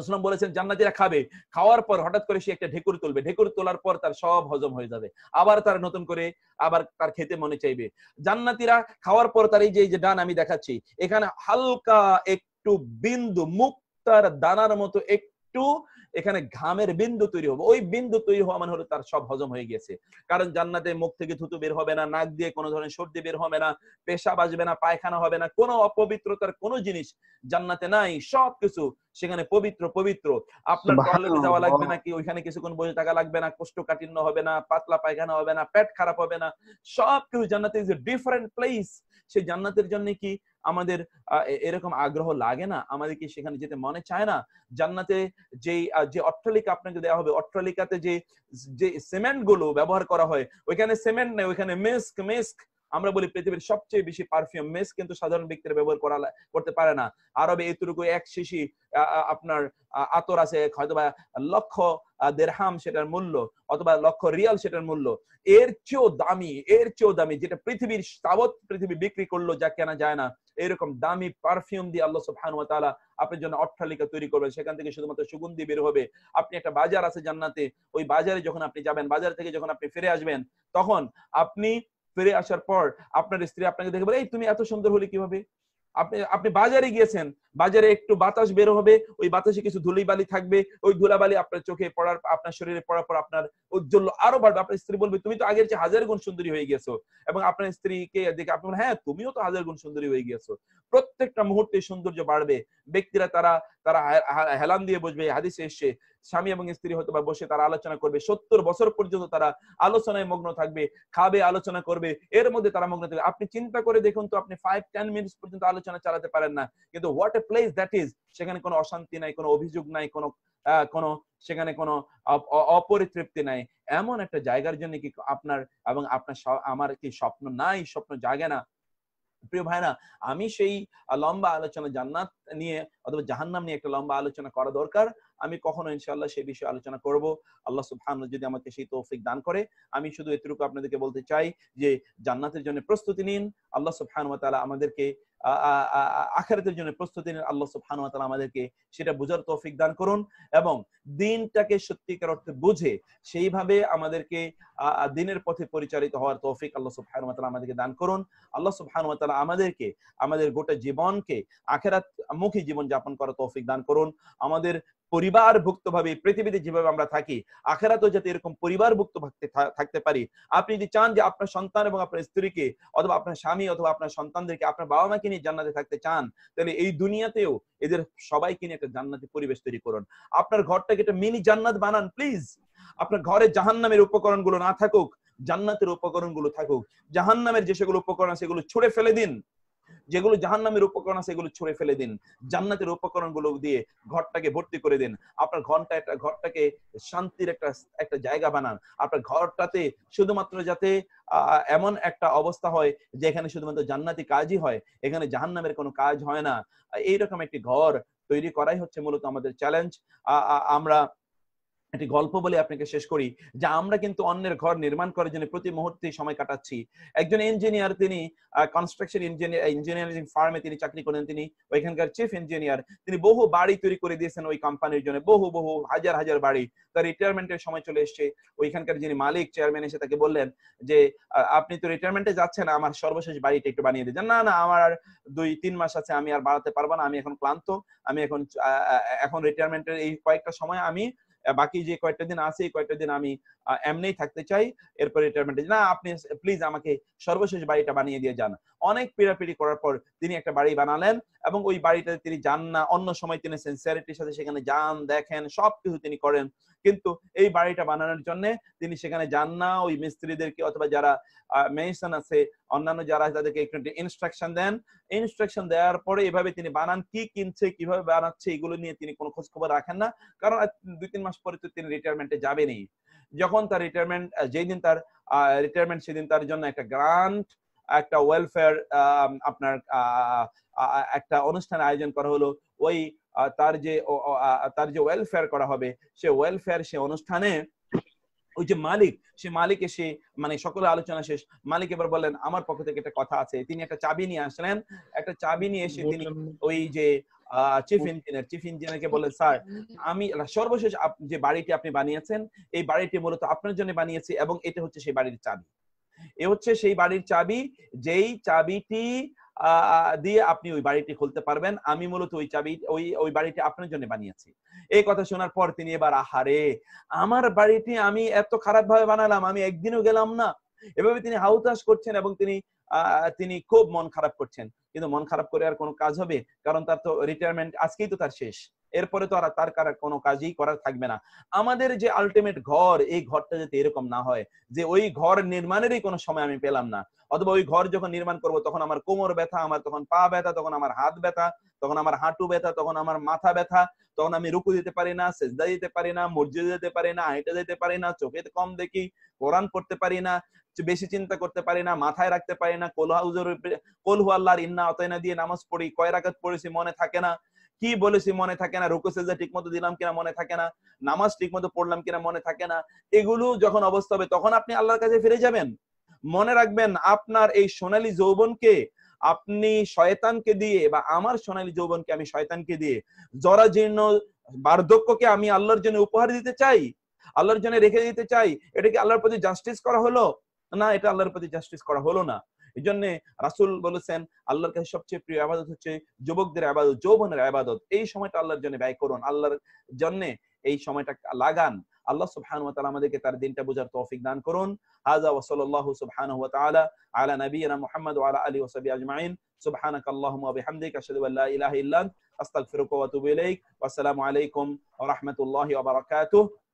আসলাম বলেছেন জান্নাতিরা খাবে খাওয়ার পর হঠাৎ করে সে একটা ঢেকুর তুলবে ঢেকুর তোলার পর তার সব হজম হয়ে যাবে আবার তার নতুন করে আবার তার খেতে মনে চাইবে জান্নাতিরা খাওয়ার পর তার এই যে ডান আমি দেখাচ্ছি এখানে হালকা একটু বিন্দু মুক্তার দানার মতো একটু একটু এখানে ঘামের বিন্দু তৈরি হবে ওই বিন্দু তৈরি হওয়া মানে হলো তার সব হজম হয়ে গেছে কারণ জান্নাতে মুখ থেকে থুতু বের হবে না নাক দিয়ে কোনো ধরনের সর্দি বের হবে না পেশা বাজবে না পায়খানা হবে না কোনো অপবিত্রতার কোনো জিনিস জান্নাতে নাই সব কিছু সেখানে পবিত্র পবিত্র আপনার টয়লেটে যাওয়া লাগবে না কি ওইখানে কিছুক্ষণ বসে থাকা লাগবে না কষ্ট কোষ্ঠকাঠিন্য হবে না পাতলা পায়খানা হবে না পেট খারাপ হবে না সব কিছু জান্নাতে ইজ এ ডিফারেন্ট প্লেস সেই জান্নাতের জন্য কি আমাদের এরকম আগ্রহ লাগে না আমাদেরকে সেখানে যেতে মনে চায় না জান্নাতে যে যে অট্টালিকা আপনাকে দেওয়া হবে অট্টালিকাতে যে যে সিমেন্ট গুলো ব্যবহার করা হয় ওইখানে সিমেন্ট নেই ওইখানে মেস্ক মেস্ক আমরা বলি পৃথিবীর সবচেয়ে বেশি পারফিউম মেস কিন্তু সাধারণ ব্যক্তিরা ব্যবহার করা করতে পারে না আরবে এতটুকু এক শিশি আপনার আতর আছে হয়তো বা লক্ষ দেড়হাম সেটার মূল্য অথবা লক্ষ রিয়াল সেটার মূল্য এর চেয়েও দামি এর চেয়েও দামি যেটা পৃথিবীর তাবৎ পৃথিবী বিক্রি করলো যা কেনা যায় না এরকম দামি পারফিউম দিয়ে আল্লাহ সুবহান ওয়া তাআলা আপনার জন্য অট্টালিকা তৈরি করবেন সেখান থেকে শুধুমাত্র সুগন্ধি বের হবে আপনি একটা বাজার আছে জান্নাতে ওই বাজারে যখন আপনি যাবেন বাজার থেকে যখন আপনি ফিরে আসবেন তখন আপনি ফিরে আসার পর আপনার স্ত্রী আপনাকে দেখে বলে এই তুমি এত সুন্দর হলে কিভাবে আপনি আপনি বাজারে গিয়েছেন বাজারে একটু বাতাস বের হবে ওই বাতাসে কিছু ধুলিবালি থাকবে ওই ধুলাবালি আপনার চোখে পড়ার আপনার শরীরে পড়ার পর আপনার উজ্জ্বল আরো বাড়বে আপনার স্ত্রী বলবে তুমি তো আগের চেয়ে হাজার গুণ সুন্দরী হয়ে গেছো এবং আপনার স্ত্রীকে দেখে আপনি হ্যাঁ তুমিও তো হাজার গুণ সুন্দরী হয়ে গেছো প্রত্যেকটা মুহূর্তে সৌন্দর্য বাড়বে ব্যক্তিরা তারা তারা হেলান দিয়ে বসবে হাদিসে এসছে স্বামী এবং স্ত্রী হয়তো বা বসে তারা আলোচনা করবে সত্তর বছর পর্যন্ত তারা আলোচনায় মগ্ন থাকবে খাবে আলোচনা করবে এর মধ্যে তারা মগ্ন থাকবে আপনি চিন্তা করে দেখুন তো আপনি ফাইভ টেন মিনিটস পর্যন্ত আলোচনা চালাতে পারেন না কিন্তু what a place that is সেখানে কোনো অশান্তি নাই কোনো অভিযোগ নাই কোনো কোনো সেখানে কোনো অপরিতৃপ্তি নাই এমন একটা জায়গার জন্য কি আপনার এবং আপনার আমার কি স্বপ্ন নাই স্বপ্ন জাগে না প্রিয় ভাইরা আমি সেই লম্বা আলোচনা জান্নাত নিয়ে অথবা জাহান্নাম নিয়ে একটা লম্বা আলোচনা করা দরকার আমি কখনো ইনশাল্লাহ সেই বিষয়ে আলোচনা করব আল্লাহ সুবহান যদি আমাকে সেই তৌফিক দান করে আমি শুধু এতটুকু আপনাদেরকে বলতে চাই যে জান্নাতের জন্য প্রস্তুতি নিন আল্লাহ সুবহান ওয়া আমাদেরকে আখেরাতের জন্য প্রস্তুতি নিন আল্লাহ সুবহান ওয়া আমাদেরকে সেটা বোঝার তৌফিক দান করুন এবং দিনটাকে সত্যিকার অর্থে বুঝে সেইভাবে আমাদেরকে দিনের পথে পরিচালিত হওয়ার তৌফিক আল্লাহ সুবহান ওয়া আমাদেরকে দান করুন আল্লাহ সুবহান ওয়া আমাদেরকে আমাদের গোটা জীবনকে আখেরাত মুখী জীবন যাপন করার তৌফিক দান করুন আমাদের পরিবার ভুক্তভাবে পৃথিবীতে যেভাবে আমরা থাকি আখেরাতেও যাতে এরকম ভুক্ত থাকতে পারি আপনি যদি চান যে আপনার সন্তান এবং আপনার স্ত্রীকে অথবা আপনার স্বামী অথবা আপনার সন্তানদেরকে আপনার বাবা মাকে নিয়ে জান্নাতে থাকতে চান তাহলে এই দুনিয়াতেও এদের সবাইকে নিয়ে একটা জান্নাতি পরিবেশ তৈরি করুন আপনার ঘরটাকে একটা মিনি জান্নাত বানান প্লিজ আপনার ঘরে জাহান্নামের গুলো না থাকুক জান্নাতের উপকরণ গুলো থাকুক জাহান্নামের যে সেগুলো উপকরণ সেগুলো ছুড়ে ফেলে দিন যেগুলো জাহান নামের উপকরণ আছে এগুলো ছড়ে ফেলে দিন জান্নাতের উপকরণ গুলো দিয়ে ঘরটাকে ভর্তি করে দিন আপনার ঘরটা একটা ঘরটাকে শান্তির একটা একটা জায়গা বানান আপনার ঘরটাতে শুধুমাত্র যাতে এমন একটা অবস্থা হয় যে এখানে শুধুমাত্র জান্নাতি কাজই হয় এখানে জাহান নামের কোনো কাজ হয় না এইরকম একটি ঘর তৈরি করাই হচ্ছে মূলত আমাদের চ্যালেঞ্জ আমরা একটি গল্প বলে আপনাকে শেষ করি যা আমরা কিন্তু অন্যের ঘর নির্মাণ করার জন্য প্রতি মুহূর্তে সময় কাটাচ্ছি একজন ইঞ্জিনিয়ার তিনি কনস্ট্রাকশন ইঞ্জিনিয়ার ইঞ্জিনিয়ারিং ফার্মে তিনি চাকরি করেন তিনি ওইখানকার চিফ ইঞ্জিনিয়ার তিনি বহু বাড়ি তৈরি করে দিয়েছেন ওই কোম্পানির জন্য বহু বহু হাজার হাজার বাড়ি তার রিটায়ারমেন্টের সময় চলে এসছে ওইখানকার যিনি মালিক চেয়ারম্যান এসে তাকে বললেন যে আপনি তো রিটায়ারমেন্টে যাচ্ছেন আমার সর্বশেষ বাড়িটা একটু বানিয়ে দিয়েছেন না না আমার আর দুই তিন মাস আছে আমি আর বাড়াতে পারবো না আমি এখন ক্লান্ত আমি এখন এখন রিটায়ারমেন্টের এই কয়েকটা সময় আমি আর বাকি যে কয়টা দিন আছে কয়টা দিন আমি এমনি থাকতে চাই এরপর রিটায়ারমেন্টে না আপনি প্লিজ আমাকে সর্বশেষ বাড়িটা বানিয়ে দিয়ে যান অনেক পিড়াপিড়ি করার পর তিনি একটা বাড়ি বানালেন এবং ওই বাড়িটাতে তিনি যান না অন্য সময় তিনি সিনসিয়ারিটির সাথে সেখানে যান দেখেন সবকিছু তিনি করেন কিন্তু এই বাড়িটা বানানোর জন্য তিনি সেখানে যান না ওই মিস্ত্রিদেরকে অথবা যারা মেশন আছে অন্যান্য যারা তাদেরকে একটু ইনস্ট্রাকশন দেন ইনস্ট্রাকশন দেওয়ার পরে এভাবে তিনি বানান কি কিনছে কিভাবে বানাচ্ছে এগুলো নিয়ে তিনি কোনো খোঁজ খবর রাখেন না কারণ দুই তিন মাস পরে তো তিনি রিটায়ারমেন্টে যাবেনি যখন তার রিটায়ারমেন্ট যেই দিন তার রিটায়ারমেন্ট সেদিন তার জন্য একটা গ্রান্ট একটা ওয়েলফেয়ার আপনার একটা অনুষ্ঠান আয়োজন করা হলো ওই তার যে তার যে ওয়েলফেয়ার করা হবে সে ওয়েলফেয়ার সে অনুষ্ঠানে ওই যে মালিক সে মালিক এসে মানে সকলে আলোচনা শেষ মালিক এবার বললেন আমার পক্ষ থেকে একটা কথা আছে তিনি একটা চাবি নিয়ে আসলেন একটা চাবি নিয়ে এসে তিনি ওই যে চিফ ইঞ্জিনিয়ার চিফ স্যার আমি সর্বশেষ যে বাড়িটি আপনি বানিয়েছেন এই বাড়িটি মূলত আপনার জন্য বানিয়েছি এবং এটা হচ্ছে সেই বাড়ির চাবি এ হচ্ছে সেই বাড়ির চাবি যেই চাবিটি দিয়ে আপনি ওই বাড়িটি খুলতে পারবেন আমি মূলত ওই চাবি ওই ওই বাড়িটি আপনার জন্য বানিয়েছি এই কথা শোনার পর তিনি এবার আহারে আমার বাড়িটি আমি এত খারাপ ভাবে বানালাম আমি একদিনও গেলাম না এভাবে তিনি হাউতাস করছেন এবং তিনি তিনি খুব মন খারাপ করছেন কিন্তু মন খারাপ করে আর কোনো কাজ হবে কারণ তার তো রিটায়ারমেন্ট আজকেই তো তার শেষ এরপরে তো আর তার কারা কোনো কাজই করার থাকবে না আমাদের যে আলটিমেট ঘর এই ঘরটা যাতে এরকম না হয় যে ওই ঘর নির্মাণেরই কোনো সময় আমি পেলাম না অথবা ওই ঘর যখন নির্মাণ করব তখন আমার কোমর ব্যথা আমার তখন পা ব্যথা তখন আমার হাত ব্যথা তখন আমার হাঁটু ব্যথা তখন আমার মাথা ব্যথা তখন আমি রুকু দিতে পারি না সেজদা দিতে পারি না মসজিদ যেতে পারি না হাইটে যেতে পারি না চোখে কম দেখি কোরআন পড়তে পারি না বেশি চিন্তা করতে পারি না মাথায় রাখতে পারি না কোলহা উজুর কোলহু আল্লাহর ইন্না অতয়না দিয়ে নামাজ পড়ি কয় রাকাত পড়েছি মনে থাকে না কি বলেছি মনে থাকে না রুকু সেজদা ঠিক মতো দিলাম কিনা মনে থাকে না নামাজ ঠিক মতো পড়লাম কিনা মনে থাকে না এগুলো যখন অবস্থা হবে তখন আপনি আল্লাহর কাছে ফিরে যাবেন মনে রাখবেন আপনার এই সোনালী যৌবনকে আপনি শয়তানকে দিয়ে বা আমার সোনালী যৌবনকে আমি শয়তানকে দিয়ে জরা জীর্ণ বার্ধক্যকে আমি আল্লাহর জন্য উপহার দিতে চাই আল্লাহর জন্য রেখে দিতে চাই এটাকে আল্লাহর প্রতি জাস্টিস করা হলো না এটা আল্লাহর প্রতি জাস্টিস করা হলো না এই জন্য রাসুল বলেছেন আল্লাহর কাছে সবচেয়ে প্রিয় আবাদত হচ্ছে যুবকদের আবাদত যৌবনের আবাদত এই সময়টা আল্লাহর জন্য ব্যয় করুন আল্লাহর জন্য এই সময়টা লাগান আল্লাহ সুবহান ওয়া তাআলা আমাদেরকে তার দিনটা বোঝার তৌফিক দান করুন হাযা ওয়া সাল্লাল্লাহু সুবহানাহু ওয়া তাআলা আলা নাবিয়িনা মুহাম্মদ ওয়া আলা আলিহি ওয়া সাহবিহি আজমাইন সুবহানাকাল্লাহুম্মা ওয়া বিহামদিকা আশহাদু ইলাহা ইল্লা আস্তাগফিরুকা ওয়া আতুবু ইলাইক ওয়া আসসালামু আলাইকুম ওয়া রাহমাতুল্লাহি ওয়া বারাকাতুহু